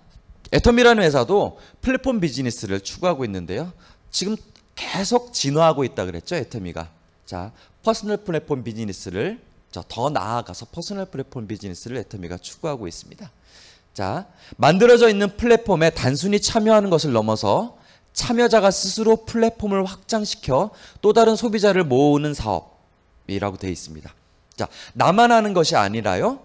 애텀이라는 회사도 플랫폼 비즈니스를 추구하고 있는데요. 지금 계속 진화하고 있다 그랬죠, 애텀이가. 자, 퍼스널 플랫폼 비즈니스를 자, 더 나아가서 퍼스널 플랫폼 비즈니스를 애터미가 추구하고 있습니다. 자, 만들어져 있는 플랫폼에 단순히 참여하는 것을 넘어서 참여자가 스스로 플랫폼을 확장시켜 또 다른 소비자를 모으는 사업이라고 되어 있습니다. 자, 나만 하는 것이 아니라요.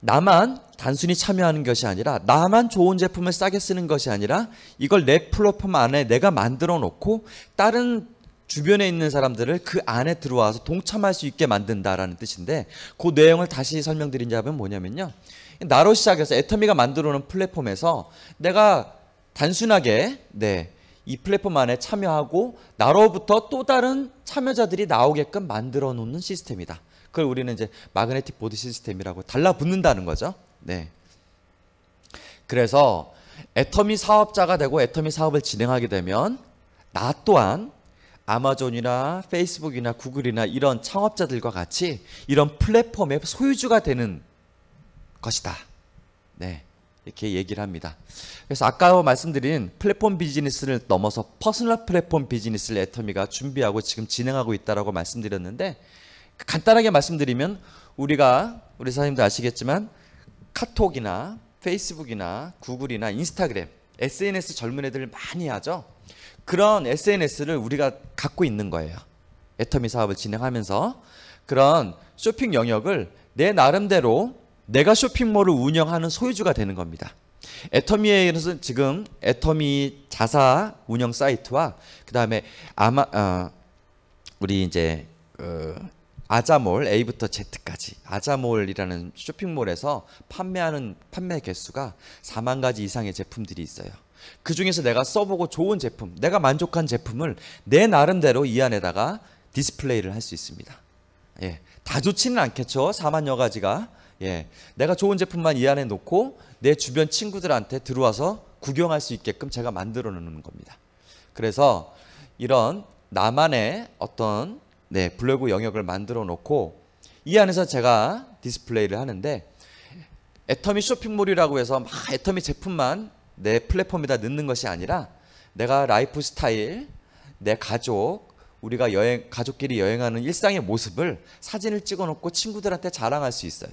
나만 단순히 참여하는 것이 아니라 나만 좋은 제품을 싸게 쓰는 것이 아니라 이걸 내 플랫폼 안에 내가 만들어 놓고 다른 주변에 있는 사람들을 그 안에 들어와서 동참할 수 있게 만든다라는 뜻인데 그 내용을 다시 설명드린다면 뭐냐면요. 나로 시작해서 애터미가 만들어놓은 플랫폼에서 내가 단순하게 네, 이 플랫폼 안에 참여하고 나로부터 또 다른 참여자들이 나오게끔 만들어 놓는 시스템이다. 그걸 우리는 이제 마그네틱 보드 시스템이라고 달라붙는다는 거죠. 네. 그래서 애터미 사업자가 되고 애터미 사업을 진행하게 되면 나 또한 아마존이나 페이스북이나 구글이나 이런 창업자들과 같이 이런 플랫폼의 소유주가 되는 것이다. 네. 이렇게 얘기를 합니다. 그래서 아까 말씀드린 플랫폼 비즈니스를 넘어서 퍼스널 플랫폼 비즈니스를 애터미가 준비하고 지금 진행하고 있다라고 말씀드렸는데 간단하게 말씀드리면 우리가 우리 사장님도 아시겠지만 카톡이나 페이스북이나 구글이나 인스타그램 SNS 젊은 애들 많이 하죠. 그런 SNS를 우리가 갖고 있는 거예요. 애터미 사업을 진행하면서 그런 쇼핑 영역을 내 나름대로 내가 쇼핑몰을 운영하는 소유주가 되는 겁니다. 애터미에서 이 지금 애터미 자사 운영 사이트와 그 다음에 아마 어, 우리 이제 어, 아자몰 A부터 Z까지 아자몰이라는 쇼핑몰에서 판매하는 판매 개수가 4만 가지 이상의 제품들이 있어요. 그 중에서 내가 써보고 좋은 제품, 내가 만족한 제품을 내 나름대로 이 안에다가 디스플레이를 할 수 있습니다. 예. 다 좋지는 않겠죠. 4만여 가지가. 예. 내가 좋은 제품만 이 안에 놓고 내 주변 친구들한테 들어와서 구경할 수 있게끔 제가 만들어 놓는 겁니다. 그래서 이런 나만의 어떤 네, 블로그 영역을 만들어 놓고 이 안에서 제가 디스플레이를 하는데 애터미 쇼핑몰이라고 해서 막 애터미 제품만 내 플랫폼에다 넣는 것이 아니라 내가 라이프 스타일, 내 가족, 우리가 여행, 가족끼리 여행하는 일상의 모습을 사진을 찍어 놓고 친구들한테 자랑할 수 있어요.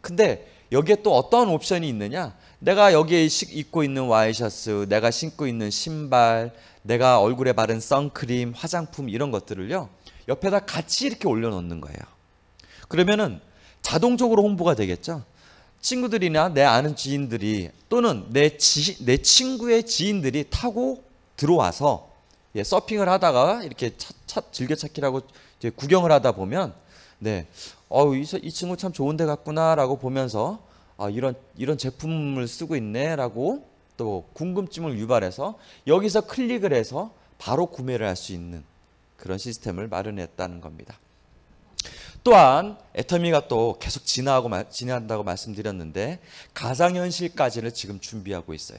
근데 여기에 또 어떤 옵션이 있느냐? 내가 여기에 입고 있는 와이셔츠, 내가 신고 있는 신발, 내가 얼굴에 바른 선크림, 화장품 이런 것들을요. 옆에다 같이 이렇게 올려놓는 거예요. 그러면은 자동적으로 홍보가 되겠죠? 친구들이나 내 아는 지인들이 또는 내, 지, 내 친구의 지인들이 타고 들어와서 예, 서핑을 하다가 이렇게 차, 차 즐겨찾기라고 구경을 하다 보면 네, 어우 이, 이 친구 참 좋은데 같구나라고 보면서 아, 이런 이런 제품을 쓰고 있네라고 또 궁금증을 유발해서 여기서 클릭을 해서 바로 구매를 할 수 있는 그런 시스템을 마련했다는 겁니다. 또한 애터미가 또 계속 진화하고 진화한다고 말씀드렸는데 가상현실까지를 지금 준비하고 있어요.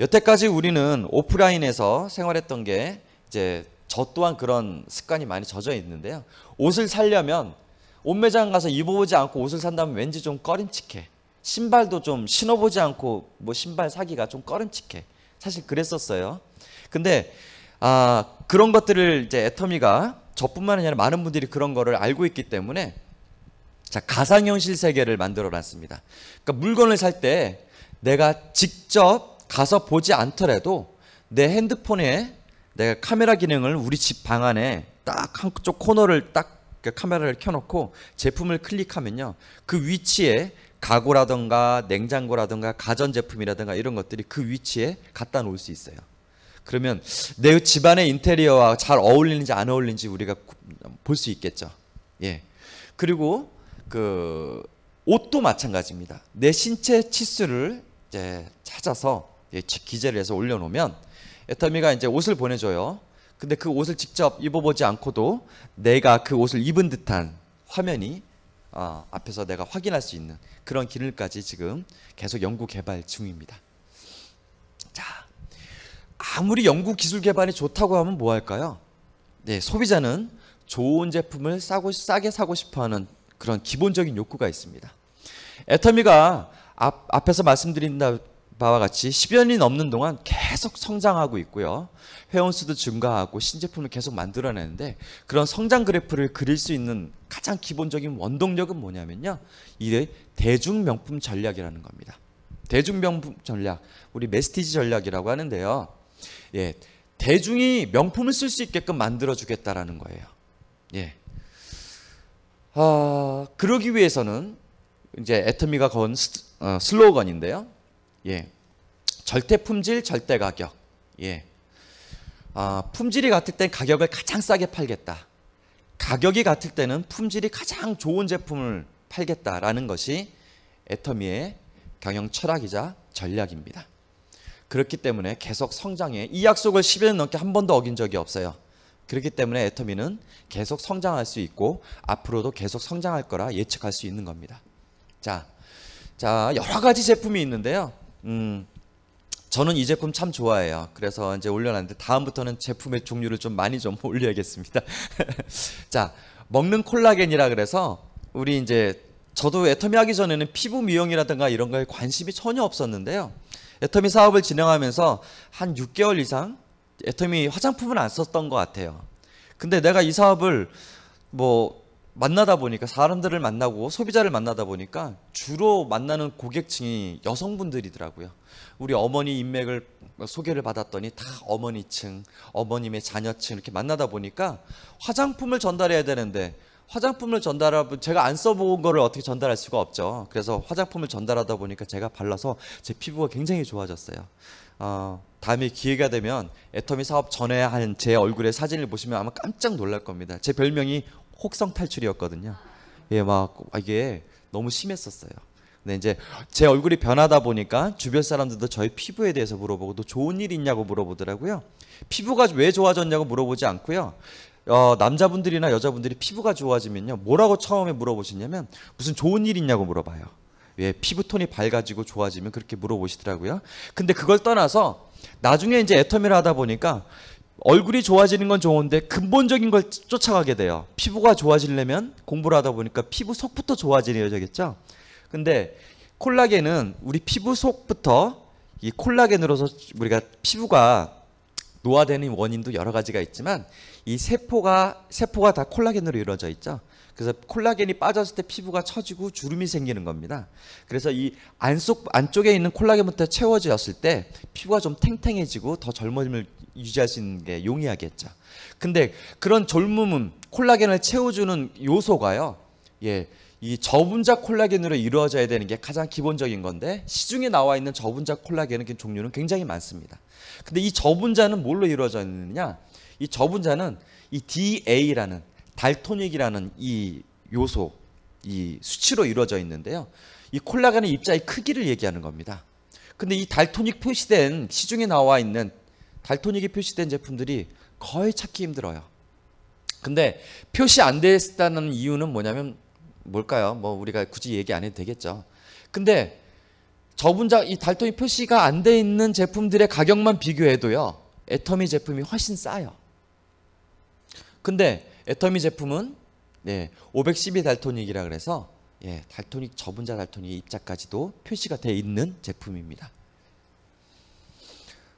여태까지 우리는 오프라인에서 생활했던 게 이제 저 또한 그런 습관이 많이 젖어 있는데요. 옷을 살려면 옷매장 가서 입어보지 않고 옷을 산다면 왠지 좀 꺼림칙해. 신발도 좀 신어보지 않고 뭐 신발 사기가 좀 꺼림칙해. 사실 그랬었어요. 근데 아, 그런 것들을 이제 애터미가 저뿐만 아니라 많은 분들이 그런 거를 알고 있기 때문에 자 가상현실 세계를 만들어 놨습니다. 그러니까 물건을 살 때 내가 직접 가서 보지 않더라도 내 핸드폰에 내가 카메라 기능을 우리 집 방 안에 딱 한쪽 코너를 딱 카메라를 켜놓고 제품을 클릭하면요 그 위치에 가구라든가 냉장고라든가 가전제품이라든가 이런 것들이 그 위치에 갖다 놓을 수 있어요. 그러면 내 집안의 인테리어와 잘 어울리는지 안 어울리는지 우리가 볼 수 있겠죠. 예. 그리고 그 옷도 마찬가지입니다. 내 신체 치수를 이제 찾아서 예, 기재를 해서 올려놓으면 애터미가 이제 옷을 보내줘요. 근데 그 옷을 직접 입어보지 않고도 내가 그 옷을 입은 듯한 화면이 어, 앞에서 내가 확인할 수 있는 그런 길을까지 지금 계속 연구 개발 중입니다. 자, 아무리 연구 기술 개발이 좋다고 하면 뭐 할까요? 네, 소비자는 좋은 제품을 싸고 싸게 사고 싶어하는 그런 기본적인 욕구가 있습니다. 애터미가 앞, 앞에서 말씀드린 바와 같이 10년이 넘는 동안 계속 성장하고 있고요. 회원수도 증가하고 신제품을 계속 만들어내는데 그런 성장 그래프를 그릴 수 있는 가장 기본적인 원동력은 뭐냐면요. 이게 대중명품 전략이라는 겁니다. 대중명품 전략, 우리 메스티지 전략이라고 하는데요. 예, 대중이 명품을 쓸 수 있게끔 만들어 주겠다라는 거예요. 예. 아, 그러기 위해서는 이제 애터미가 건 스, 어, 슬로건인데요. 예. 절대 품질, 절대 가격. 예. 아, 품질이 같을 땐 가격을 가장 싸게 팔겠다. 가격이 같을 때는 품질이 가장 좋은 제품을 팔겠다라는 것이 애터미의 경영 철학이자 전략입니다. 그렇기 때문에 계속 성장해. 이 약속을 10년 넘게 한 번도 어긴 적이 없어요. 그렇기 때문에 애터미는 계속 성장할 수 있고 앞으로도 계속 성장할 거라 예측할 수 있는 겁니다. 자, 자 여러 가지 제품이 있는데요. 음, 저는 이 제품 참 좋아해요. 그래서 이제 올려놨는데 다음부터는 제품의 종류를 좀 많이 좀 올려야겠습니다. 자, 먹는 콜라겐이라 그래서 우리 이제 저도 애터미 하기 전에는 피부 미용이라든가 이런 거에 관심이 전혀 없었는데요. 애터미 사업을 진행하면서 한 6개월 이상 애터미 화장품은 안 썼던 것 같아요. 근데 내가 이 사업을 뭐 만나다 보니까 사람들을 만나고 소비자를 만나다 보니까 주로 만나는 고객층이 여성분들이더라고요. 우리 어머니 인맥을 소개를 받았더니 다 어머니층, 어머님의 자녀층 이렇게 만나다 보니까 화장품을 전달해야 되는데 화장품을 전달하고 제가 안 써본 거를 어떻게 전달할 수가 없죠. 그래서 화장품을 전달하다 보니까 제가 발라서 제 피부가 굉장히 좋아졌어요. 어, 다음에 기회가 되면 애터미 사업 전에 한 제 얼굴의 사진을 보시면 아마 깜짝 놀랄 겁니다. 제 별명이 혹성 탈출이었거든요. 예, 막 아, 이게 너무 심했었어요. 근데 이제 제 얼굴이 변하다 보니까 주변 사람들도 저희 피부에 대해서 물어보고 또 좋은 일 있냐고 물어보더라고요. 피부가 왜 좋아졌냐고 물어보지 않고요. 어, 남자분들이나 여자분들이 피부가 좋아지면요. 뭐라고 처음에 물어보시냐면 무슨 좋은 일 있냐고 물어봐요. 왜 예, 피부톤이 밝아지고 좋아지면 그렇게 물어보시더라고요. 근데 그걸 떠나서 나중에 이제 애터미를 하다 보니까 얼굴이 좋아지는 건 좋은데 근본적인 걸 쫓아가게 돼요. 피부가 좋아지려면 공부를 하다 보니까 피부 속부터 좋아지려야겠죠. 는 근데 콜라겐은 우리 피부 속부터 이 콜라겐으로서 우리가 피부가 노화되는 원인도 여러 가지가 있지만 이 세포가 세포가 다 콜라겐으로 이루어져 있죠. 그래서 콜라겐이 빠졌을 때 피부가 처지고 주름이 생기는 겁니다. 그래서 이 안쪽 안쪽에 있는 콜라겐부터 채워졌을 때 피부가 좀 탱탱해지고 더젊어짐을 유지할 수 있는 게 용이하겠죠. 근데 그런 젊음은 콜라겐을 채워주는 요소가요. 예. 이 저분자 콜라겐으로 이루어져야 되는 게 가장 기본적인 건데 시중에 나와 있는 저분자 콜라겐의 그 종류는 굉장히 많습니다. 근데 이 저분자는 뭘로 이루어져 있느냐? 이 저분자는 이 DA라는 달토닉이라는 이 요소 이 수치로 이루어져 있는데요. 이 콜라겐의 입자의 크기를 얘기하는 겁니다. 근데 이 달토닉 표시된 시중에 나와 있는 달토닉이 표시된 제품들이 거의 찾기 힘들어요. 근데 표시 안 됐다는 이유는 뭐냐면 뭘까요? 뭐 우리가 굳이 얘기 안 해도 되겠죠. 근데 저분자 이달토닉 표시가 안 돼 있는 제품들의 가격만 비교해도요. 애터미 제품이 훨씬 싸요. 근데 애터미 제품은 네, 512 달토닉이라 그래서 예, 달토닉 저분자 달토닉 입자까지도 표시가 돼 있는 제품입니다.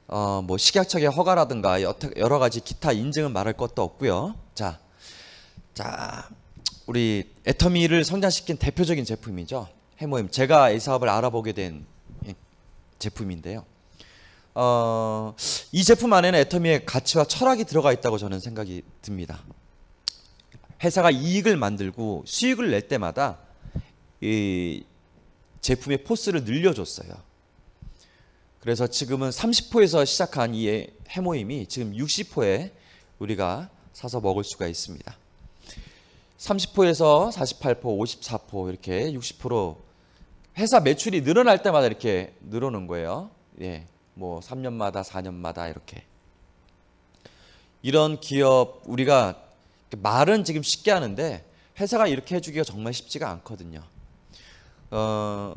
어, 뭐 식약처의 허가라든가 여러 가지 기타 인증은 말할 것도 없고요. 자, 자 우리 애터미를 성장시킨 대표적인 제품이죠. 해모임. 제가 이 사업을 알아보게 된 예, 제품인데요. 어, 이 제품 안에는 애터미의 가치와 철학이 들어가 있다고 저는 생각이 듭니다. 회사가 이익을 만들고 수익을 낼 때마다 이 제품의 포스를 늘려줬어요. 그래서 지금은 30호에서 시작한 이 해모임이 지금 60호에 우리가 사서 먹을 수가 있습니다. 30포에서 48포, 54포 이렇게 60% 회사 매출이 늘어날 때마다 이렇게 늘어는 거예요. 예. 뭐 3년마다 4년마다 이렇게 이런 기업 우리가 말은 지금 쉽게 하는데 회사가 이렇게 해주기가 정말 쉽지가 않거든요. 어,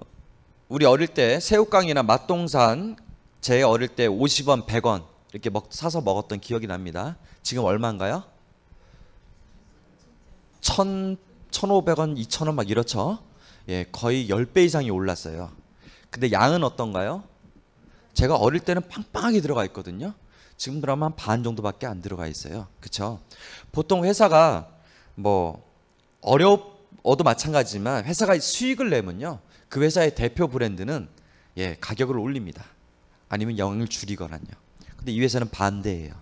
우리 어릴 때 새우깡이나 맛동산 제 어릴 때 50원, 100원 이렇게 먹, 사서 먹었던 기억이 납니다. 지금 얼마인가요? 천, 1,500원, 2,000원 막 이렇죠. 예, 거의 10배 이상이 올랐어요. 근데 양은 어떤가요? 제가 어릴 때는 빵빵하게 들어가 있거든요. 지금 들어가면 반 정도밖에 안 들어가 있어요. 그쵸? 보통 회사가 뭐 어려워도 마찬가지지만 회사가 수익을 내면요. 그 회사의 대표 브랜드는 예, 가격을 올립니다. 아니면 영향을 줄이거나요. 근데 이 회사는 반대예요.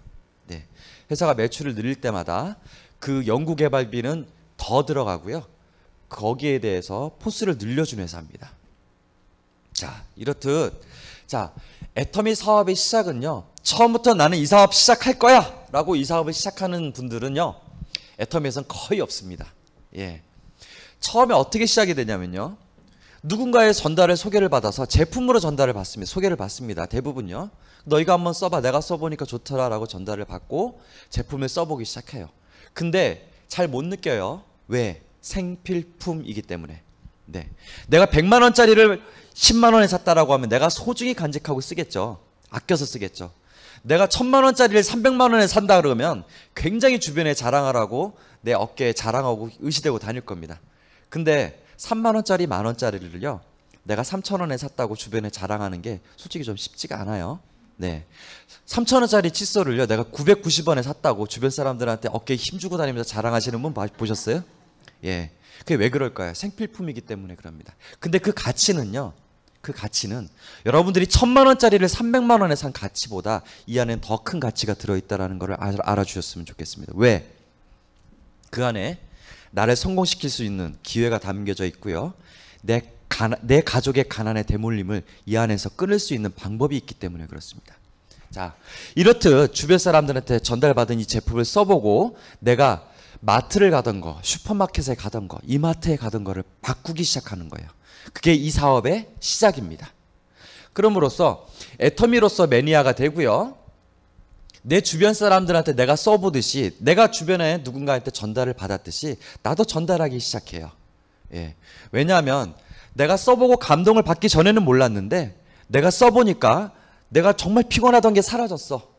네. 회사가 매출을 늘릴 때마다 그 연구 개발비는 더 들어가고요. 거기에 대해서 포스를 늘려준 회사입니다. 자, 이렇듯 자, 애터미 사업의 시작은요. 처음부터 나는 이 사업 시작할 거야 라고 이 사업을 시작하는 분들은요. 애터미에선 거의 없습니다. 예. 처음에 어떻게 시작이 되냐면요. 누군가의 전달을 소개를 받아서 제품으로 전달을 받습니다. 소개를 받습니다. 대부분요. 너희가 한번 써봐. 내가 써보니까 좋더라라고 전달을 받고 제품을 써보기 시작해요. 근데 잘 못 느껴요. 왜? 생필품이기 때문에. 네. 내가 100만 원짜리를 10만 원에 샀다라고 하면 내가 소중히 간직하고 쓰겠죠. 아껴서 쓰겠죠. 내가 1000만 원짜리를 300만 원에 산다 그러면 굉장히 주변에 자랑하라고 내 어깨에 자랑하고 의시되고 다닐 겁니다. 근데 3만 원짜리 만 원짜리를요. 내가 3천 원에 샀다고 주변에 자랑하는 게 솔직히 좀 쉽지가 않아요. 네. 3,000원짜리 칫솔을요, 내가 990원에 샀다고 주변 사람들한테 어깨에 힘주고 다니면서 자랑하시는 분 보셨어요? 예. 그게 왜 그럴까요? 생필품이기 때문에 그럽니다. 근데 그 가치는요, 그 가치는 여러분들이 천만 원짜리를 300만 원에 산 가치보다 이 안에 더 큰 가치가 들어있다는 것을 알아주셨으면 좋겠습니다. 왜? 그 안에 나를 성공시킬 수 있는 기회가 담겨져 있고요. 내 가나, 내 가족의 가난의 대물림을 이 안에서 끊을 수 있는 방법이 있기 때문에 그렇습니다. 자, 이렇듯 주변 사람들한테 전달받은 이 제품을 써보고 내가 마트를 가던 거, 슈퍼마켓에 가던 거, 이마트에 가던 거를 바꾸기 시작하는 거예요. 그게 이 사업의 시작입니다. 그럼으로써 애터미로서 매니아가 되고요. 내 주변 사람들한테 내가 써보듯이 내가 주변에 누군가한테 전달을 받았듯이 나도 전달하기 시작해요. 예. 왜냐하면 내가 써보고 감동을 받기 전에는 몰랐는데 내가 써보니까 내가 정말 피곤하던 게 사라졌어.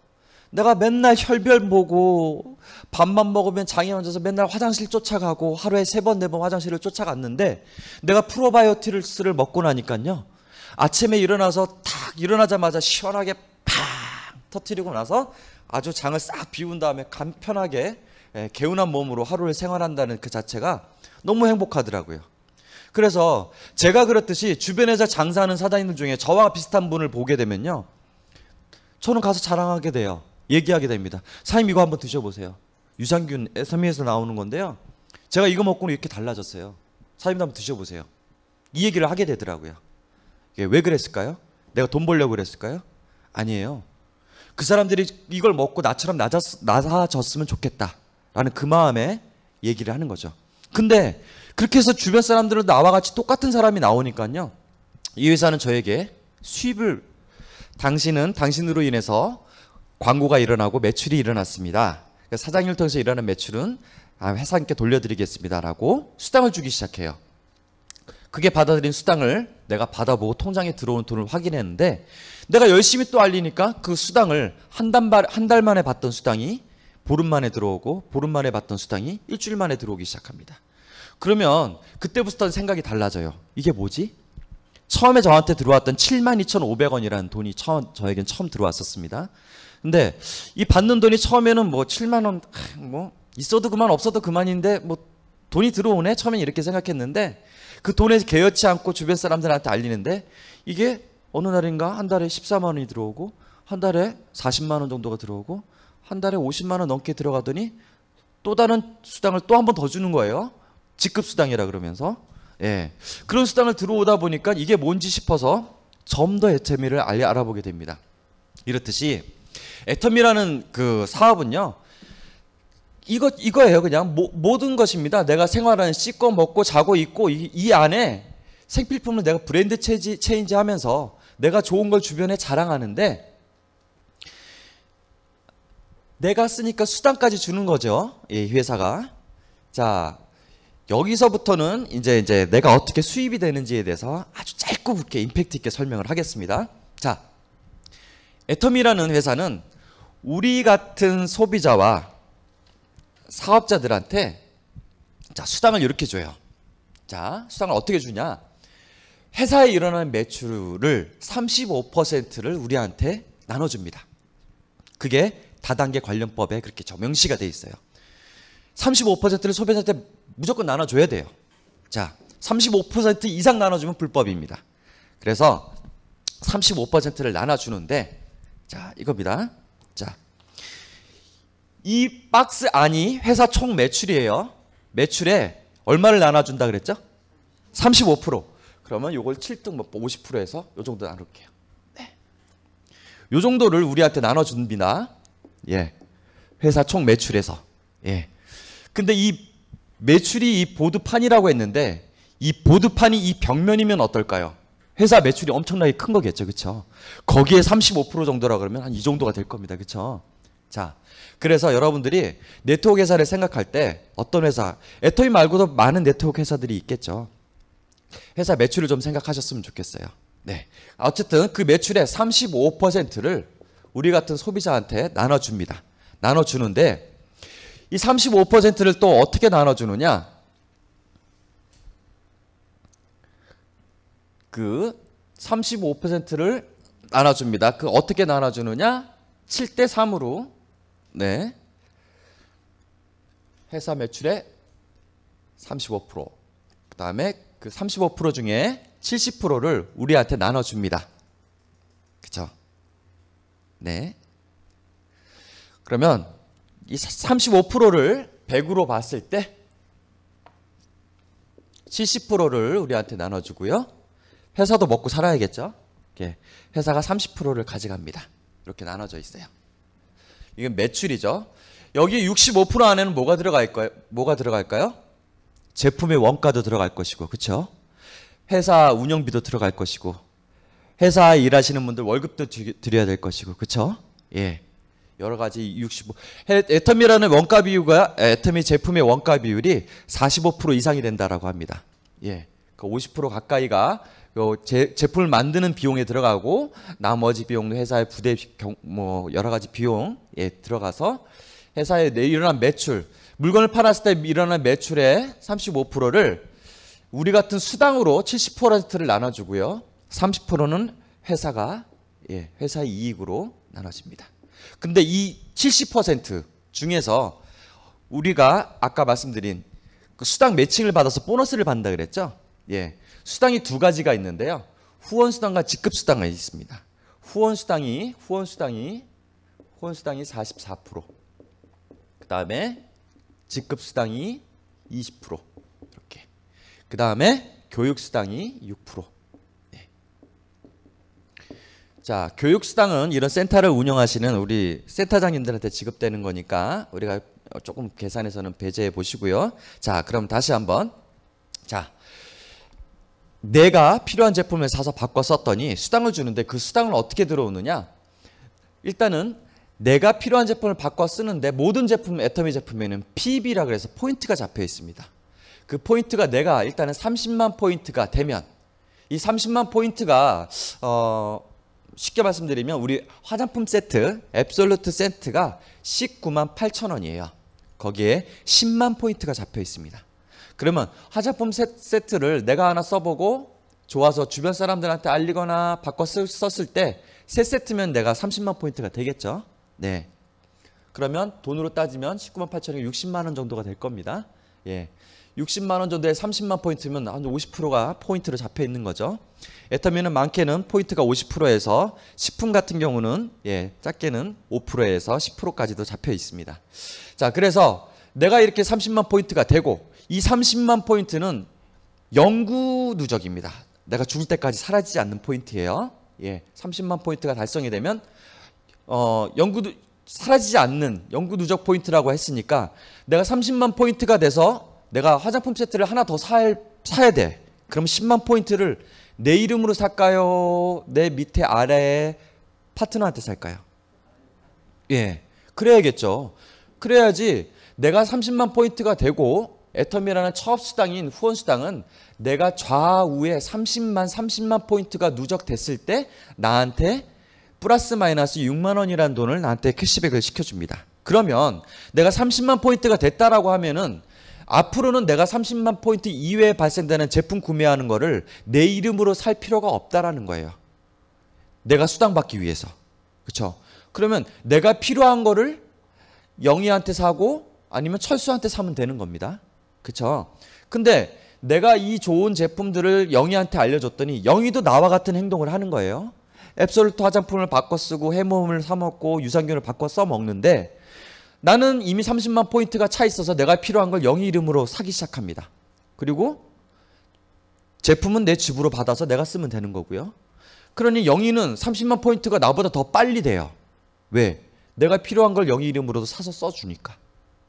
내가 맨날 혈변 보고 밥만 먹으면 장에 얹어서 맨날 화장실 쫓아가고 하루에 세 번, 네 번 화장실을 쫓아갔는데 내가 프로바이오티스를 먹고 나니까요. 아침에 일어나서 탁 일어나자마자 시원하게 팍 터트리고 나서 아주 장을 싹 비운 다음에 간편하게 예, 개운한 몸으로 하루를 생활한다는 그 자체가 너무 행복하더라고요. 그래서 제가 그렇듯이 주변에서 장사하는 사장님들 중에 저와 비슷한 분을 보게 되면요. 저는 가서 자랑하게 돼요. 얘기하게 됩니다. 사장님 이거 한번 드셔보세요. 유산균 에서미에서 나오는 건데요. 제가 이거 먹고 이렇게 달라졌어요. 사장님도 한번 드셔보세요. 이 얘기를 하게 되더라고요. 이게 왜 그랬을까요? 내가 돈 벌려고 그랬을까요? 아니에요. 그 사람들이 이걸 먹고 나처럼 낮아 낮아졌으면 좋겠다라는 그 마음에 얘기를 하는 거죠. 근데 그렇게 해서 주변 사람들은 나와 같이 똑같은 사람이 나오니까요. 이 회사는 저에게 수입을 당신은 당신으로 인해서 광고가 일어나고 매출이 일어났습니다. 그러니까 사장님을 통해서 일어나는 매출은 아, 회사님께 돌려드리겠습니다라고 수당을 주기 시작해요. 그게 받아들인 수당을 내가 받아보고 통장에 들어온 돈을 확인했는데 내가 열심히 또 알리니까 그 수당을 한달한달 만에 받던 수당이 보름 만에 들어오고 보름 만에 받던 수당이 일주일 만에 들어오기 시작합니다. 그러면 그때부터 는 생각이 달라져요. 이게 뭐지? 처음에 저한테 들어왔던 72,500원이라는 돈이 처음, 저에겐 처음 들어왔었습니다. 근데 이 받는 돈이 처음에는 뭐 7만 원, 뭐 있어도 그만 없어도 그만인데 뭐 돈이 들어오네 처음엔 이렇게 생각했는데 그 돈에 개여치 않고 주변 사람들한테 알리는데 이게 어느 날인가 한 달에 14만 원이 들어오고 한 달에 40만 원 정도가 들어오고 한 달에 50만 원 넘게 들어가더니 또 다른 수당을 또 한 번 더 주는 거예요. 직급 수당이라 그러면서 예. 그런 수당을 들어오다 보니까 이게 뭔지 싶어서 좀 더 애터미를 알아보게 됩니다. 이렇듯이 애터미라는 그 사업은요. 이거 이거예요. 그냥 모, 모든 것입니다. 내가 생활하는 씻고 먹고 자고 있고 이, 이 안에 생필품을 내가 브랜드 체지, 체인지하면서 내가 좋은 걸 주변에 자랑하는데 내가 쓰니까 수당까지 주는 거죠. 예, 회사가. 자, 여기서부터는 이제 이제 내가 어떻게 수입이 되는지에 대해서 아주 짧고 굵게 임팩트 있게 설명을 하겠습니다. 자, 애텀이라는 회사는 우리 같은 소비자와 사업자들한테 자, 수당을 이렇게 줘요. 자, 수당을 어떻게 주냐? 회사에 일어나는 매출을 35%를 우리한테 나눠줍니다. 그게 다단계 관련법에 그렇게 저명시가 돼 있어요. 35%를 소비자한테 무조건 나눠줘야 돼요. 자, 35% 이상 나눠주면 불법입니다. 그래서 35%를 나눠주는데, 자, 이겁니다. 자, 이 박스 안이 회사 총 매출이에요. 매출에 얼마를 나눠준다 그랬죠? 35%. 그러면 이걸 7등 뭐 50%에서 이 정도 나눌게요. 네. 이 정도를 우리한테 나눠준 비나, 예. 회사 총 매출에서. 예. 근데 이 매출이 이 보드판이라고 했는데 이 보드판이 이 벽면이면 어떨까요? 회사 매출이 엄청나게 큰 거겠죠. 그렇죠? 거기에 35% 정도라 그러면 한 이 정도가 될 겁니다. 그렇죠? 자, 그래서 여러분들이 네트워크 회사를 생각할 때 어떤 회사, 애토미 말고도 많은 네트워크 회사들이 있겠죠. 회사 매출을 좀 생각하셨으면 좋겠어요. 네. 어쨌든 그 매출의 35%를 우리 같은 소비자한테 나눠줍니다. 나눠주는데 이 35%를 또 어떻게 나눠주느냐? 그 35%를 나눠줍니다. 그 어떻게 나눠주느냐? 7대 3으로 네 회사 매출의 35%. 그 다음에 그 35% 중에 70%를 우리한테 나눠줍니다. 그쵸? 네. 그러면 이 35%를 100으로 봤을 때 70%를 우리한테 나눠주고요. 회사도 먹고 살아야겠죠. 예, 회사가 30%를 가져갑니다. 이렇게 나눠져 있어요. 이건 매출이죠. 여기 65% 안에는 뭐가 들어갈까요? 뭐가 들어갈까요? 제품의 원가도 들어갈 것이고, 그렇죠? 회사 운영비도 들어갈 것이고, 회사 일하시는 분들 월급도 드려야 될 것이고, 그렇죠? 예. 여러 가지 65 애텀이라는 원가 비율과 예, 애텀이 제품의 원가 비율이 45% 이상이 된다라고 합니다. 예. 그 50% 가까이가 제, 제품을 만드는 비용에 들어가고 나머지 비용도 회사의 부대 경, 뭐 여러 가지 비용에 들어가서 회사의 내 일어난 매출 물건을 팔았을 때 일어난 매출의 35%를 우리 같은 수당으로 70%를 나눠주고요. 30%는 회사가 예, 회사의 이익으로 나눠집니다. 근데 이 70% 중에서 우리가 아까 말씀드린 그 수당 매칭을 받아서 보너스를 받는다 그랬죠? 예. 수당이 두 가지가 있는데요. 후원 수당과 직급 수당이 있습니다. 후원 수당이 후원 수당이 후원 수당이 44%. 그다음에 직급 수당이 20% 이렇게. 그다음에 교육 수당이 6%. 자, 교육수당은 이런 센터를 운영하시는 우리 센터장님들한테 지급되는 거니까 우리가 조금 계산해서는 배제해 보시고요. 자, 그럼 다시 한번. 자, 내가 필요한 제품을 사서 바꿔 썼더니 수당을 주는데 그 수당을 어떻게 들어오느냐? 일단은 내가 필요한 제품을 바꿔 쓰는데 모든 제품 애터미 제품에는 PB라 그래서 포인트가 잡혀 있습니다. 그 포인트가 내가 일단은 30만 포인트가 되면 이 30만 포인트가 어 쉽게 말씀드리면 우리 화장품 세트, 앱솔루트 센트가 19만 8천 원이에요. 거기에 10만 포인트가 잡혀 있습니다. 그러면 화장품 세트를 내가 하나 써보고 좋아서 주변 사람들한테 알리거나 바꿔 썼을 때 세 세트면 내가 30만 포인트가 되겠죠. 네. 그러면 돈으로 따지면 19만 8천에 60만 원 정도가 될 겁니다. 예. 60만 원 정도에 30만 포인트면 한 50%가 포인트로 잡혀 있는 거죠. 에터미는 많게는 포인트가 50%에서 식품 같은 경우는 예, 작게는 5%에서 10%까지도 잡혀 있습니다. 자, 그래서 내가 이렇게 30만 포인트가 되고 이 30만 포인트는 영구 누적입니다. 내가 죽을 때까지 사라지지 않는 포인트예요. 예, 30만 포인트가 달성이 되면 어, 영구 사라지지 않는 영구 누적 포인트라고 했으니까 내가 30만 포인트가 돼서 내가 화장품 세트를 하나 더 살, 사야 돼. 그럼 10만 포인트를 내 이름으로 살까요? 내 밑에 아래에 파트너한테 살까요? 예. 그래야겠죠. 그래야지 내가 30만 포인트가 되고 애터미라는첫 수당인 후원 수당은 내가 좌우에 30만 30만 포인트가 누적됐을 때 나한테 플러스 마이너스 6만 원이라는 돈을 나한테 캐시백을 시켜줍니다. 그러면 내가 30만 포인트가 됐다라고 하면은 앞으로는 내가 30만 포인트 이외에 발생되는 제품 구매하는 거를 내 이름으로 살 필요가 없다라는 거예요. 내가 수당 받기 위해서. 그렇죠? 그러면 내가 필요한 거를 영희한테 사고 아니면 철수한테 사면 되는 겁니다. 그렇죠? 근데 내가 이 좋은 제품들을 영희한테 알려줬더니 영희도 나와 같은 행동을 하는 거예요. 앱솔루트 화장품을 바꿔 쓰고 해모음을 사 먹고 유산균을 바꿔 써 먹는데 나는 이미 30만 포인트가 차 있어서 내가 필요한 걸영의 이름으로 사기 시작합니다. 그리고 제품은 내 집으로 받아서 내가 쓰면 되는 거고요. 그러니 영희는 30만 포인트가 나보다 더 빨리 돼요. 왜? 내가 필요한 걸영의 이름으로도 사서 써주니까.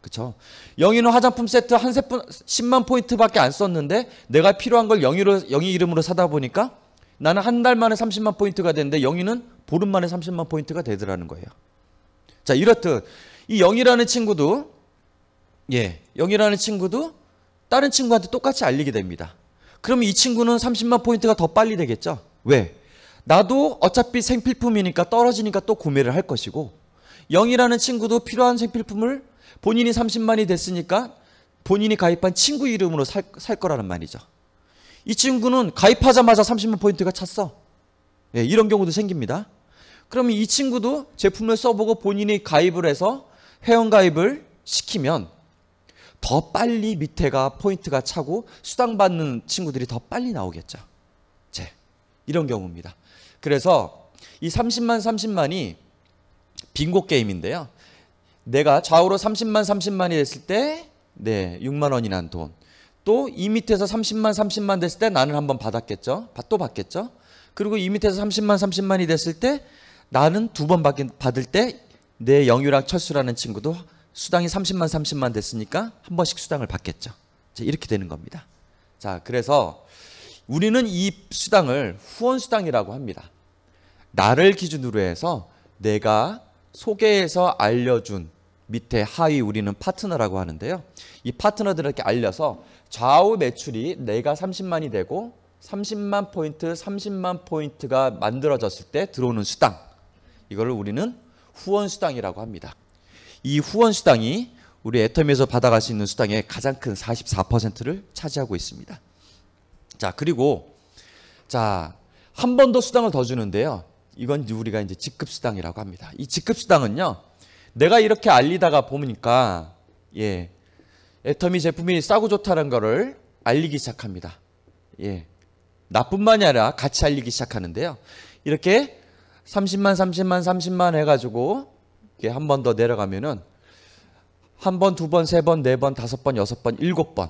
그쵸? 영희는 화장품 세트 한 세품 10만 포인트밖에 안 썼는데 내가 필요한 걸 영희로, 영희 이름으로 사다 보니까 나는 한 달 만에 30만 포인트가 되는데 영희는 보름 만에 30만 포인트가 되더라는 거예요. 자, 이렇듯 이 영이라는 친구도 예, 영이라는 친구도 다른 친구한테 똑같이 알리게 됩니다. 그러면 이 친구는 30만 포인트가 더 빨리 되겠죠? 왜? 나도 어차피 생필품이니까 떨어지니까 또 구매를 할 것이고 영이라는 친구도 필요한 생필품을 본인이 30만이 됐으니까 본인이 가입한 친구 이름으로 살, 살 거라는 말이죠. 이 친구는 가입하자마자 30만 포인트가 찼어. 예, 이런 경우도 생깁니다. 그러면 이 친구도 제품을 써보고 본인이 가입을 해서 회원가입을 시키면 더 빨리 밑에가 포인트가 차고 수당받는 친구들이 더 빨리 나오겠죠. 제 이런 경우입니다. 그래서 이 30만 30만이 빙고 게임인데요. 내가 좌우로 30만 30만이 됐을 때 네, 6만 원이난 돈. 또 이 밑에서 30만 30만 됐을 때 나는 한번 받았겠죠. 또 받겠죠. 그리고 이 밑에서 30만 30만이 됐을 때 나는 두 번 받을 때 내영유락 철수라는 친구도 수당이 30만 30만 됐으니까 한 번씩 수당을 받겠죠. 이렇게 되는 겁니다. 자, 그래서 우리는 이 수당을 후원 수당이라고 합니다. 나를 기준으로 해서 내가 소개해서 알려준 밑에 하위 우리는 파트너라고 하는데요. 이 파트너들에게 알려서 좌우 매출이 내가 30만이 되고 30만 포인트, 30만 포인트가 만들어졌을 때 들어오는 수당. 이걸 우리는 후원수당이라고 합니다. 이 후원수당이 우리 애텀에서 받아갈 수 있는 수당의 가장 큰 44%를 차지하고 있습니다. 자, 그리고 자, 한 번 더 수당을 더 주는데요. 이건 우리가 이제 직급 수당이라고 합니다. 이 직급 수당은요. 내가 이렇게 알리다가 보니까 예. 애터미 제품이 싸고 좋다는 거를 알리기 시작합니다. 예. 나뿐만이 아니라 같이 알리기 시작하는데요. 이렇게 30만 30만 30만 해가지고 이게 한 번 더 내려가면은 한 번, 두 번, 세 번, 네 번, 다섯 번, 여섯 번, 일곱 번,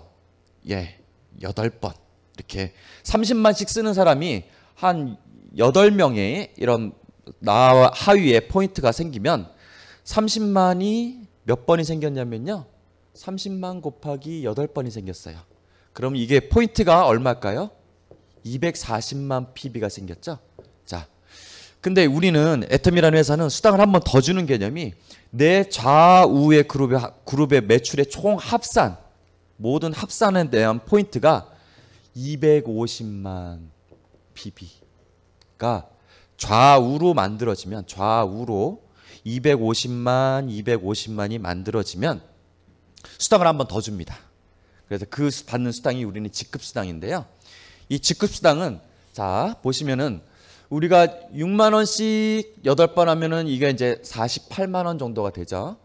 예, 여덟 번 이렇게 30만씩 쓰는 사람이 한 여덟 명의 이런 나 하위에 포인트가 생기면 30만이 몇 번이 생겼냐면요. 30만 곱하기 8번이 생겼어요. 그럼 이게 포인트가 얼마일까요? 240만 PB가 생겼죠? 자, 근데 우리는 애텀이라는 회사는 수당을 한 번 더 주는 개념이 내 좌우의 그룹의 그룹의 매출의 총 합산 모든 합산에 대한 포인트가 250만 PB가 좌우로 만들어지면 좌우로 250만 250만이 만들어지면 수당을 한 번 더 줍니다. 그래서 그 받는 수당이 우리는 직급 수당인데요. 이 직급 수당은 자 보시면은 우리가 6만 원씩 여덟 번 하면은 이게 이제 48만 원 정도가 되죠.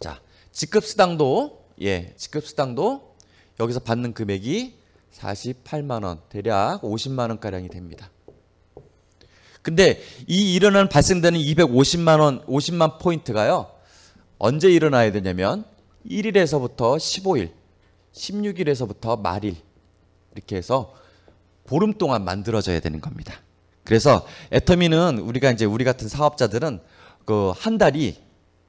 자, 직급수당도 예, 직급수당도 여기서 받는 금액이 48만 원, 대략 50만 원 가량이 됩니다. 근데 이 일어난 발생되는 250만 원, 50만 포인트가요. 언제 일어나야 되냐면 1일에서부터 15일, 16일에서부터 말일 이렇게 해서 보름 동안 만들어져야 되는 겁니다. 그래서 애터미는 우리가 이제 우리 같은 사업자들은 그 한 달이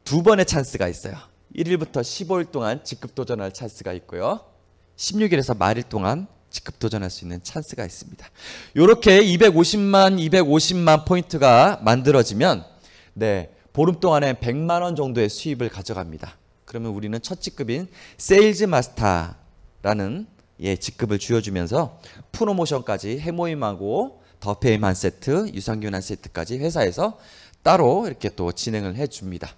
두 번의 찬스가 있어요. 1일부터 15일 동안 직급 도전할 찬스가 있고요. 16일에서 말일 동안 직급 도전할 수 있는 찬스가 있습니다. 이렇게 250만, 250만 포인트가 만들어지면 네 보름 동안에 100만 원 정도의 수입을 가져갑니다. 그러면 우리는 첫 직급인 세일즈 마스터라는 예, 직급을 주어주면서 프로모션까지 해모임하고 더페임 한 세트, 유산균 한 세트까지 회사에서 따로 이렇게 또 진행을 해줍니다.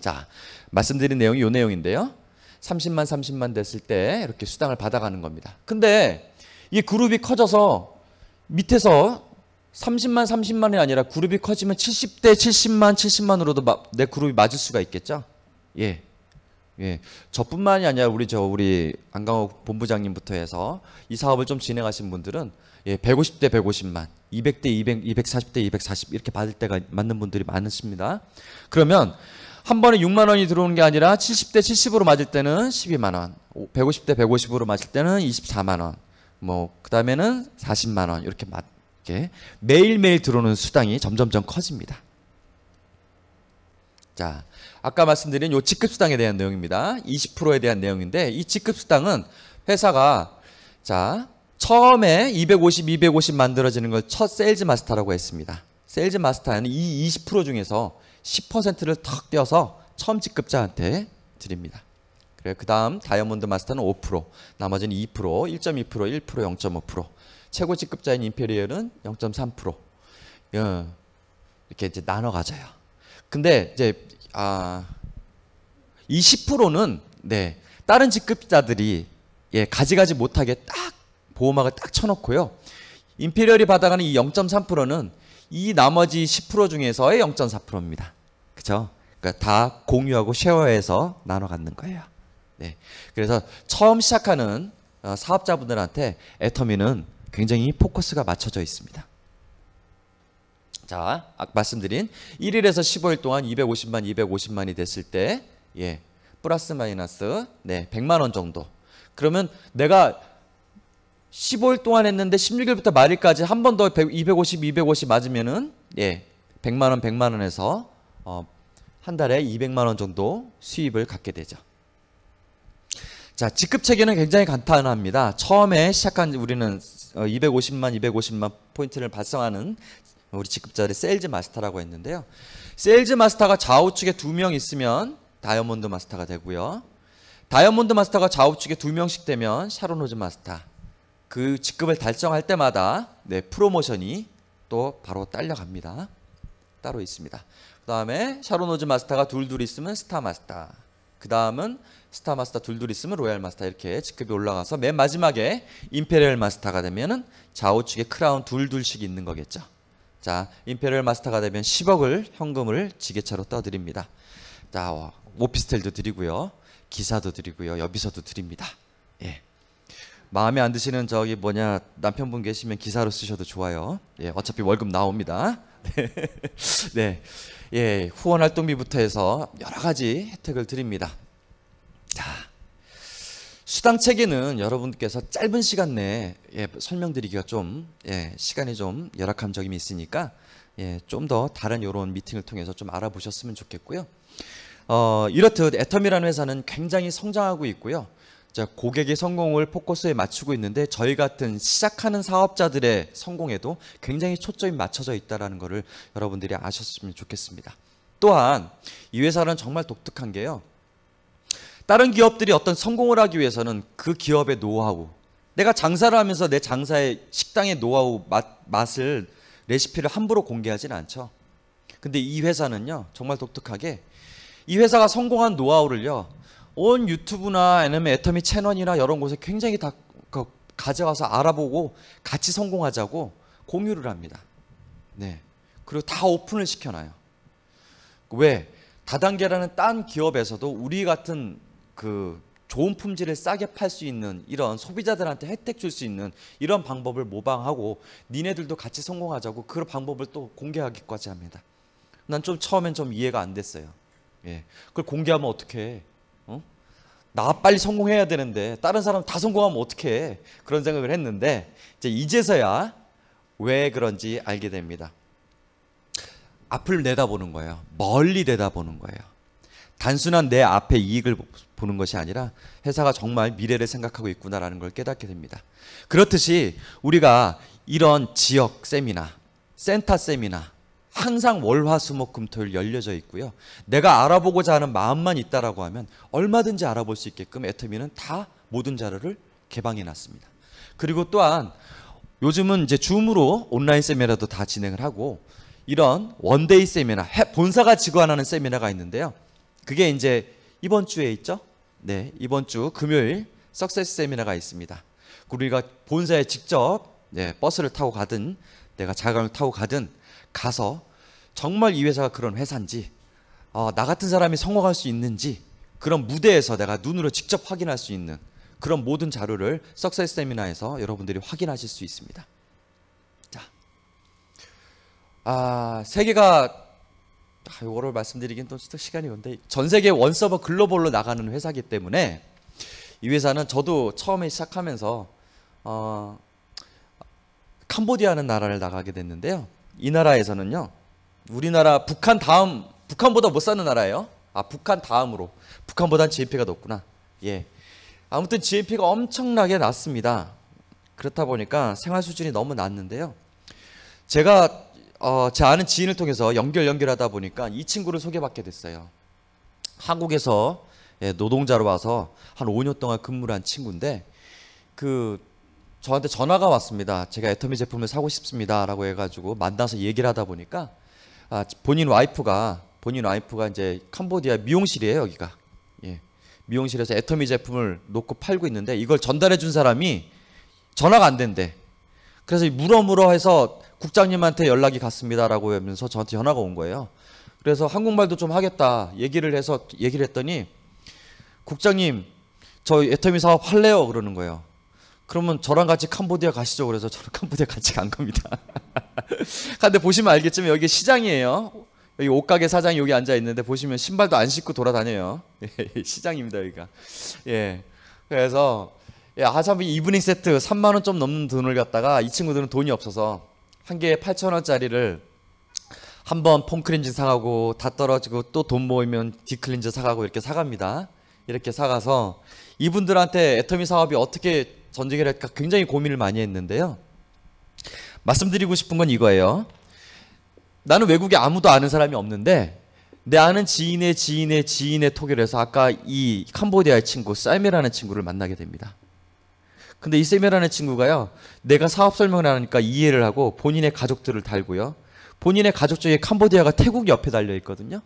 자, 말씀드린 내용이 요 내용인데요. 30만, 30만 됐을 때 이렇게 수당을 받아가는 겁니다. 근데 이 그룹이 커져서 밑에서 30만, 30만이 아니라 그룹이 커지면 70대 70만, 70만으로도 내 그룹이 맞을 수가 있겠죠? 예. 예. 저뿐만이 아니라 우리 저 우리 안강호 본부장님부터 해서 이 사업을 좀 진행하신 분들은 예, 150대 150만, 200대 200, 240대 240 이렇게 받을 때가 맞는 분들이 많으십니다. 그러면 한 번에 6만 원이 들어오는 게 아니라 70대 70으로 맞을 때는 12만 원, 150대 150으로 맞을 때는 24만 원, 뭐 그다음에는 40만 원 이렇게 맞게 매일매일 들어오는 수당이 점점점 커집니다. 자, 아까 말씀드린 요 직급 수당에 대한 내용입니다. 20%에 대한 내용인데 이 직급 수당은 회사가 자, 처음에 250, 250 만들어지는 걸 첫 세일즈 마스터라고 했습니다. 세일즈 마스터는 이 20% 중에서 10%를 턱 떼어서 처음 직급자한테 드립니다. 그래 그 다음 다이아몬드 마스터는 5%, 나머지는 2%, 1.2%, 1%, 0.5%, 최고 직급자인 임페리얼은 0.3%. 예, 이렇게 이제 나눠 가져요. 근데 이제 아, 이 10%는 네 다른 직급자들이 예 가지가지 못하게 딱 보호막을 딱 쳐놓고요. 임페리얼이 받아가는 이 0.3%는 이 나머지 10% 중에서의 0.4%입니다. 그쵸 그러니까 다 공유하고 쉐어해서 나눠 갖는 거예요. 네. 그래서 처음 시작하는 어, 사업자분들한테 애터미는 굉장히 포커스가 맞춰져 있습니다. 자, 아까 말씀드린 1일에서 15일 동안 250만, 250만이 됐을 때, 예, 플러스 마이너스, 네, 100만 원 정도. 그러면 내가 15일 동안 했는데 16일부터 말일까지 한 번 더 250, 250 맞으면은 예, 100만 원, 100만 원에서 어, 한 달에 200만 원 정도 수입을 갖게 되죠. 자, 직급 체계는 굉장히 간단합니다. 처음에 시작한 우리는 250만, 어, 250만 포인트를 발생하는 우리 직급자를 세일즈 마스터라고 했는데요. 세일즈 마스터가 좌우측에 두 명 있으면 다이아몬드 마스터가 되고요. 다이아몬드 마스터가 좌우측에 두 명씩 되면 샤론호즈 마스터. 그 직급을 달성할 때마다 네, 프로모션이 또 바로 딸려갑니다. 따로 있습니다. 그 다음에 샤론오즈 마스터가 둘둘 있으면 스타 마스터. 그 다음은 스타 마스터 둘둘 있으면 로얄 마스터 이렇게 직급이 올라가서 맨 마지막에 임페리얼 마스터가 되면은 좌우측에 크라운 둘둘씩 있는 거겠죠. 자, 임페리얼 마스터가 되면 10억을 현금을 지게차로 떠드립니다. 자, 어, 오피스텔도 드리고요. 기사도 드리고요. 여비서도 드립니다. 마음에 안 드시는 저기 뭐냐 남편분 계시면 기사로 쓰셔도 좋아요. 예, 어차피 월급 나옵니다. 네. 네, 예, 후원 활동비부터 해서 여러 가지 혜택을 드립니다. 자, 수당 체계는 여러분께서 짧은 시간 내에 예, 설명드리기가 좀 예, 시간이 좀 열악한 점이 있으니까 예, 좀 더 다른 이런 미팅을 통해서 좀 알아보셨으면 좋겠고요. 어, 이렇듯 애텀이라는 회사는 굉장히 성장하고 있고요. 자, 고객의 성공을 포커스에 맞추고 있는데 저희 같은 시작하는 사업자들의 성공에도 굉장히 초점이 맞춰져 있다라는 것을 여러분들이 아셨으면 좋겠습니다. 또한 이 회사는 정말 독특한 게요. 다른 기업들이 어떤 성공을 하기 위해서는 그 기업의 노하우, 내가 장사를 하면서 내 장사의 식당의 노하우 맛, 맛을 레시피를 함부로 공개하진 않죠. 근데 이 회사는요 정말 독특하게 이 회사가 성공한 노하우를요 온 유튜브나 아니면 애터미 채널이나 이런 곳에 굉장히 다 가져가서 알아보고 같이 성공하자고 공유를 합니다. 네. 그리고 다 오픈을 시켜놔요. 왜? 다단계라는 딴 기업에서도 우리 같은 그 좋은 품질을 싸게 팔 수 있는 이런 소비자들한테 혜택 줄 수 있는 이런 방법을 모방하고 니네들도 같이 성공하자고 그 방법을 또 공개하기까지 합니다. 난 좀 처음엔 좀 이해가 안 됐어요. 예. 그걸 공개하면 어떻게 해? 나 빨리 성공해야 되는데 다른 사람 다 성공하면 어떡해 그런 생각을 했는데 이제 이제서야 왜 그런지 알게 됩니다. 앞을 내다보는 거예요. 멀리 내다보는 거예요. 단순한 내 앞에 이익을 보는 것이 아니라 회사가 정말 미래를 생각하고 있구나라는 걸 깨닫게 됩니다. 그렇듯이 우리가 이런 지역 세미나, 센터 세미나, 항상 월화수목금토일 열려져 있고요. 내가 알아보고자 하는 마음만 있다라고 하면 얼마든지 알아볼 수 있게끔 애터미는 다 모든 자료를 개방해 놨습니다. 그리고 또한 요즘은 이제 줌으로 온라인 세미나도 다 진행을 하고 이런 원데이 세미나 본사가 직관하는 세미나가 있는데요. 그게 이제 이번 주에 있죠? 네, 이번 주 금요일 석세스 세미나가 있습니다. 우리가 본사에 직접 네, 버스를 타고 가든 내가 자가을 타고 가든 가서 정말 이 회사가 그런 회사인지 어, 나 같은 사람이 성공할 수 있는지 그런 무대에서 내가 눈으로 직접 확인할 수 있는 그런 모든 자료를 석사의 세미나에서 여러분들이 확인하실 수 있습니다. 자, 아, 세계가 아, 이거를 말씀드리긴 또 시간이 건데 전 세계 원 서버 글로벌로 나가는 회사기 때문에 이 회사는 저도 처음에 시작하면서 어, 캄보디아는 나라를 나가게 됐는데요. 이 나라에서는요. 우리나라 북한 다음 북한보다 못 사는 나라예요. 아 북한 다음으로 북한보단 GDP가 높구나. 예. 아무튼 GDP가 엄청나게 낮습니다. 그렇다 보니까 생활 수준이 너무 낮는데요. 제가 어, 제 아는 지인을 통해서 연결 연결하다 보니까 이 친구를 소개받게 됐어요. 한국에서 예, 노동자로 와서 한 5년 동안 근무를 한 친구인데 그 저한테 전화가 왔습니다. 제가 애터미 제품을 사고 싶습니다라고 해가지고 만나서 얘기를 하다 보니까 아, 본인 와이프가 본인 와이프가 이제 캄보디아 미용실이에요 여기가 예. 미용실에서 애터미 제품을 놓고 팔고 있는데 이걸 전달해 준 사람이 전화가 안 된대. 그래서 물어물어 해서 국장님한테 연락이 갔습니다라고 하면서 저한테 전화가 온 거예요. 그래서 한국말도 좀 하겠다 얘기를 해서 얘기를 했더니 국장님 저 애터미 사업 할래요 그러는 거예요. 그러면 저랑 같이 캄보디아 가시죠. 그래서 저랑 캄보디아 같이 간 겁니다. 근데 보시면 알겠지만 여기 시장이에요. 여기 옷가게 사장이 여기 앉아 있는데 보시면 신발도 안 신고 돌아다녀요. 예, 예, 시장입니다, 여기가. 예. 그래서 야, 예, 하차비 이브닝 세트 3만 원 좀 넘는 돈을 갖다가 이 친구들은 돈이 없어서 한 개에 8천 원짜리를 한 번폼클렌징 사가고 다 떨어지고 또 돈 모이면 디클렌저 사가고 이렇게 사갑니다. 이렇게 사가서 이분들한테 애터미 사업이 어떻게 전쟁이라 굉장히 고민을 많이 했는데요. 말씀드리고 싶은 건 이거예요. 나는 외국에 아무도 아는 사람이 없는데 내 아는 지인의 지인의 지인의 톡을 해서 아까 이 캄보디아의 친구 쌤메라는 친구를 만나게 됩니다. 근데 이쌤메라는 친구가요. 내가 사업 설명을 하니까 이해를 하고 본인의 가족들을 달고요. 본인의 가족 중에 캄보디아가 태국 옆에 달려 있거든요.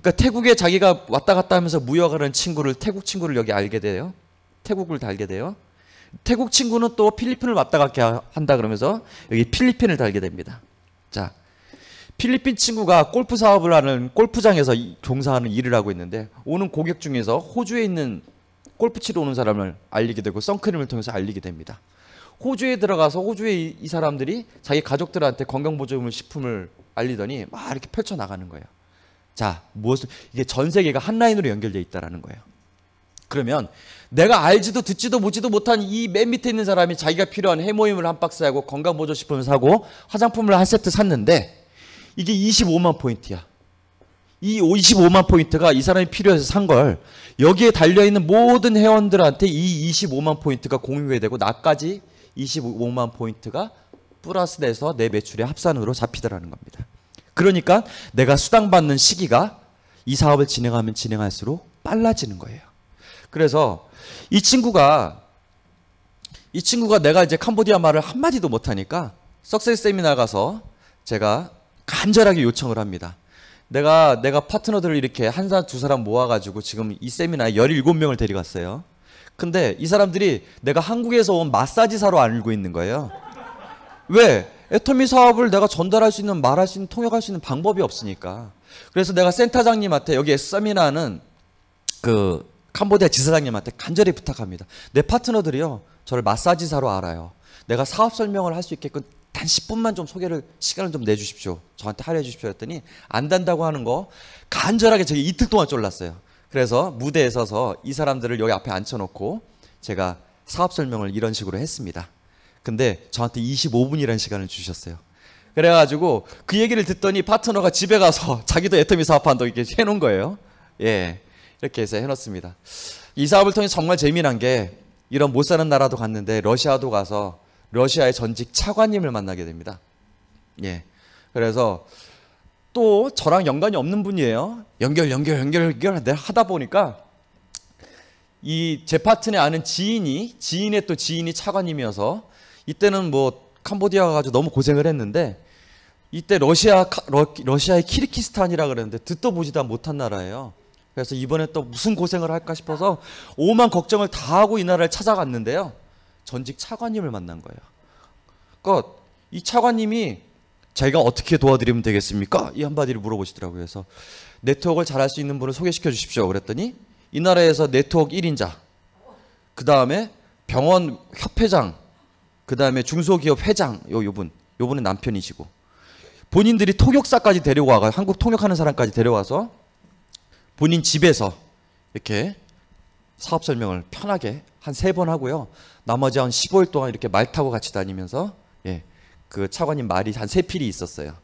그러니까 태국에 자기가 왔다 갔다 하면서 무역하는 친구를 태국 친구를 여기 알게 돼요. 태국을 달게 돼요. 태국 친구는 또 필리핀을 왔다 갔다 한다 그러면서 여기 필리핀을 달게 됩니다. 자, 필리핀 친구가 골프 사업을 하는 골프장에서 종사하는 일을 하고 있는데 오는 고객 중에서 호주에 있는 골프 치러 오는 사람을 알리게 되고 선크림을 통해서 알리게 됩니다. 호주에 들어가서 호주에 이 사람들이 자기 가족들한테 건강보조물 식품을 알리더니 막 이렇게 펼쳐 나가는 거예요. 자, 무엇을 이게 전 세계가 한 라인으로 연결돼 있다라는 거예요. 그러면 내가 알지도 듣지도 보지도 못한 이 맨 밑에 있는 사람이 자기가 필요한 해모임을 한 박스 하고 건강보조 식품을 사고 화장품을 한 세트 샀는데 이게 25만 포인트야. 이 25만 포인트가 이 사람이 필요해서 산 걸 여기에 달려있는 모든 회원들한테 이 25만 포인트가 공유가 되고 나까지 25만 포인트가 플러스 돼서 내 매출의 합산으로 잡히더라는 겁니다. 그러니까 내가 수당받는 시기가 이 사업을 진행하면 진행할수록 빨라지는 거예요. 그래서 이 친구가 이 친구가 내가 이제 캄보디아 말을 한마디도 못하니까 석세스 세미나 가서 제가 간절하게 요청을 합니다. 내가 내가 파트너들을 이렇게 한 사람 두 사람 모아가지고 지금 이 세미나에 17명을 데려갔어요. 근데 이 사람들이 내가 한국에서 온 마사지사로 알고 있는 거예요. 왜? 애터미 사업을 내가 전달할 수 있는 말할 수 있는 통역할 수 있는 방법이 없으니까. 그래서 내가 센터장님한테 여기 세미나는 그 캄보디아 지사장님한테 간절히 부탁합니다. 내 파트너들이요. 저를 마사지사로 알아요. 내가 사업 설명을 할 수 있게끔 단 10분만 좀 소개를 시간을 좀 내주십시오. 저한테 할애해 주십시오. 했더니 안 된다고 하는 거 간절하게 저희 이틀 동안 쫄랐어요. 그래서 무대에 서서 이 사람들을 여기 앞에 앉혀놓고 제가 사업 설명을 이런 식으로 했습니다. 근데 저한테 25분이라는 시간을 주셨어요. 그래가지고 그 얘기를 듣더니 파트너가 집에 가서 자기도 애터미 사업한다고 이렇게 해놓은 거예요. 예. 이렇게 해서 해놨습니다. 이 사업을 통해 정말 재미난 게 이런 못 사는 나라도 갔는데 러시아도 가서 러시아의 전직 차관님을 만나게 됩니다. 예. 그래서 또 저랑 연관이 없는 분이에요. 연결, 연결, 연결, 연결 하다 보니까 이 제 파트에 아는 지인이 지인의 또 지인이 차관님이어서 이때는 뭐 캄보디아 가가지고 너무 고생을 했는데 이때 러시아 러, 러시아의 키르키스탄이라 그랬는데 듣도 보지도 못한 나라예요. 그래서 이번에 또 무슨 고생을 할까 싶어서 오만 걱정을 다 하고 이 나라를 찾아갔는데요. 전직 차관님을 만난 거예요. 그러니까 이 차관님이 자기가 어떻게 도와드리면 되겠습니까? 이 한마디를 물어보시더라고요. 그래서 네트워크를 잘할 수 있는 분을 소개시켜 주십시오. 그랬더니 이 나라에서 네트워크 1인자, 그 다음에 병원 협회장, 그 다음에 중소기업 회장, 요, 요분, 요분은 남편이시고 본인들이 통역사까지 데려와가 한국 통역하는 사람까지 데려와서 본인 집에서 이렇게 사업 설명을 편하게 한 세 번 하고요. 나머지 한 15일 동안 이렇게 말 타고 같이 다니면서 예, 그 차관님 말이 한 세 필이 있었어요.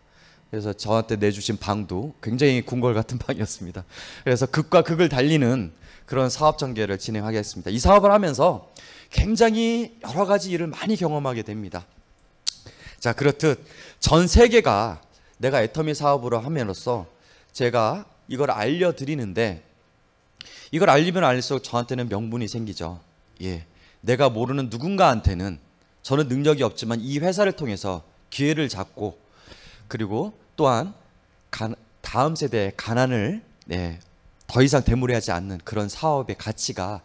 그래서 저한테 내주신 방도 굉장히 궁궐 같은 방이었습니다. 그래서 극과 극을 달리는 그런 사업 전개를 진행하겠습니다. 이 사업을 하면서 굉장히 여러 가지 일을 많이 경험하게 됩니다. 자, 그렇듯 전 세계가 내가 애터미 사업으로 함으로써 제가 이걸 알려드리는데 이걸 알리면 알릴수록 저한테는 명분이 생기죠. 예. 내가 모르는 누군가한테는 저는 능력이 없지만 이 회사를 통해서 기회를 잡고 그리고 또한 다음 세대의 가난을 네, 더 이상 대물해하지 않는 그런 사업의 가치가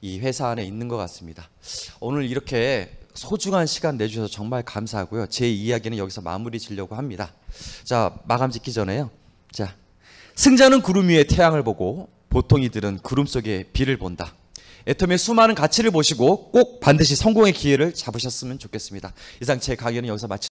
이 회사 안에 있는 것 같습니다. 오늘 이렇게 소중한 시간 내주셔서 정말 감사하고요. 제 이야기는 여기서 마무리 지려고 합니다. 자, 마감 짓기 전에요. 자, 승자는 구름 위에 태양을 보고 보통 이들은 구름 속에 비를 본다. 애톰의 수많은 가치를 보시고 꼭 반드시 성공의 기회를 잡으셨으면 좋겠습니다. 이상 제 강연은 여기서 마치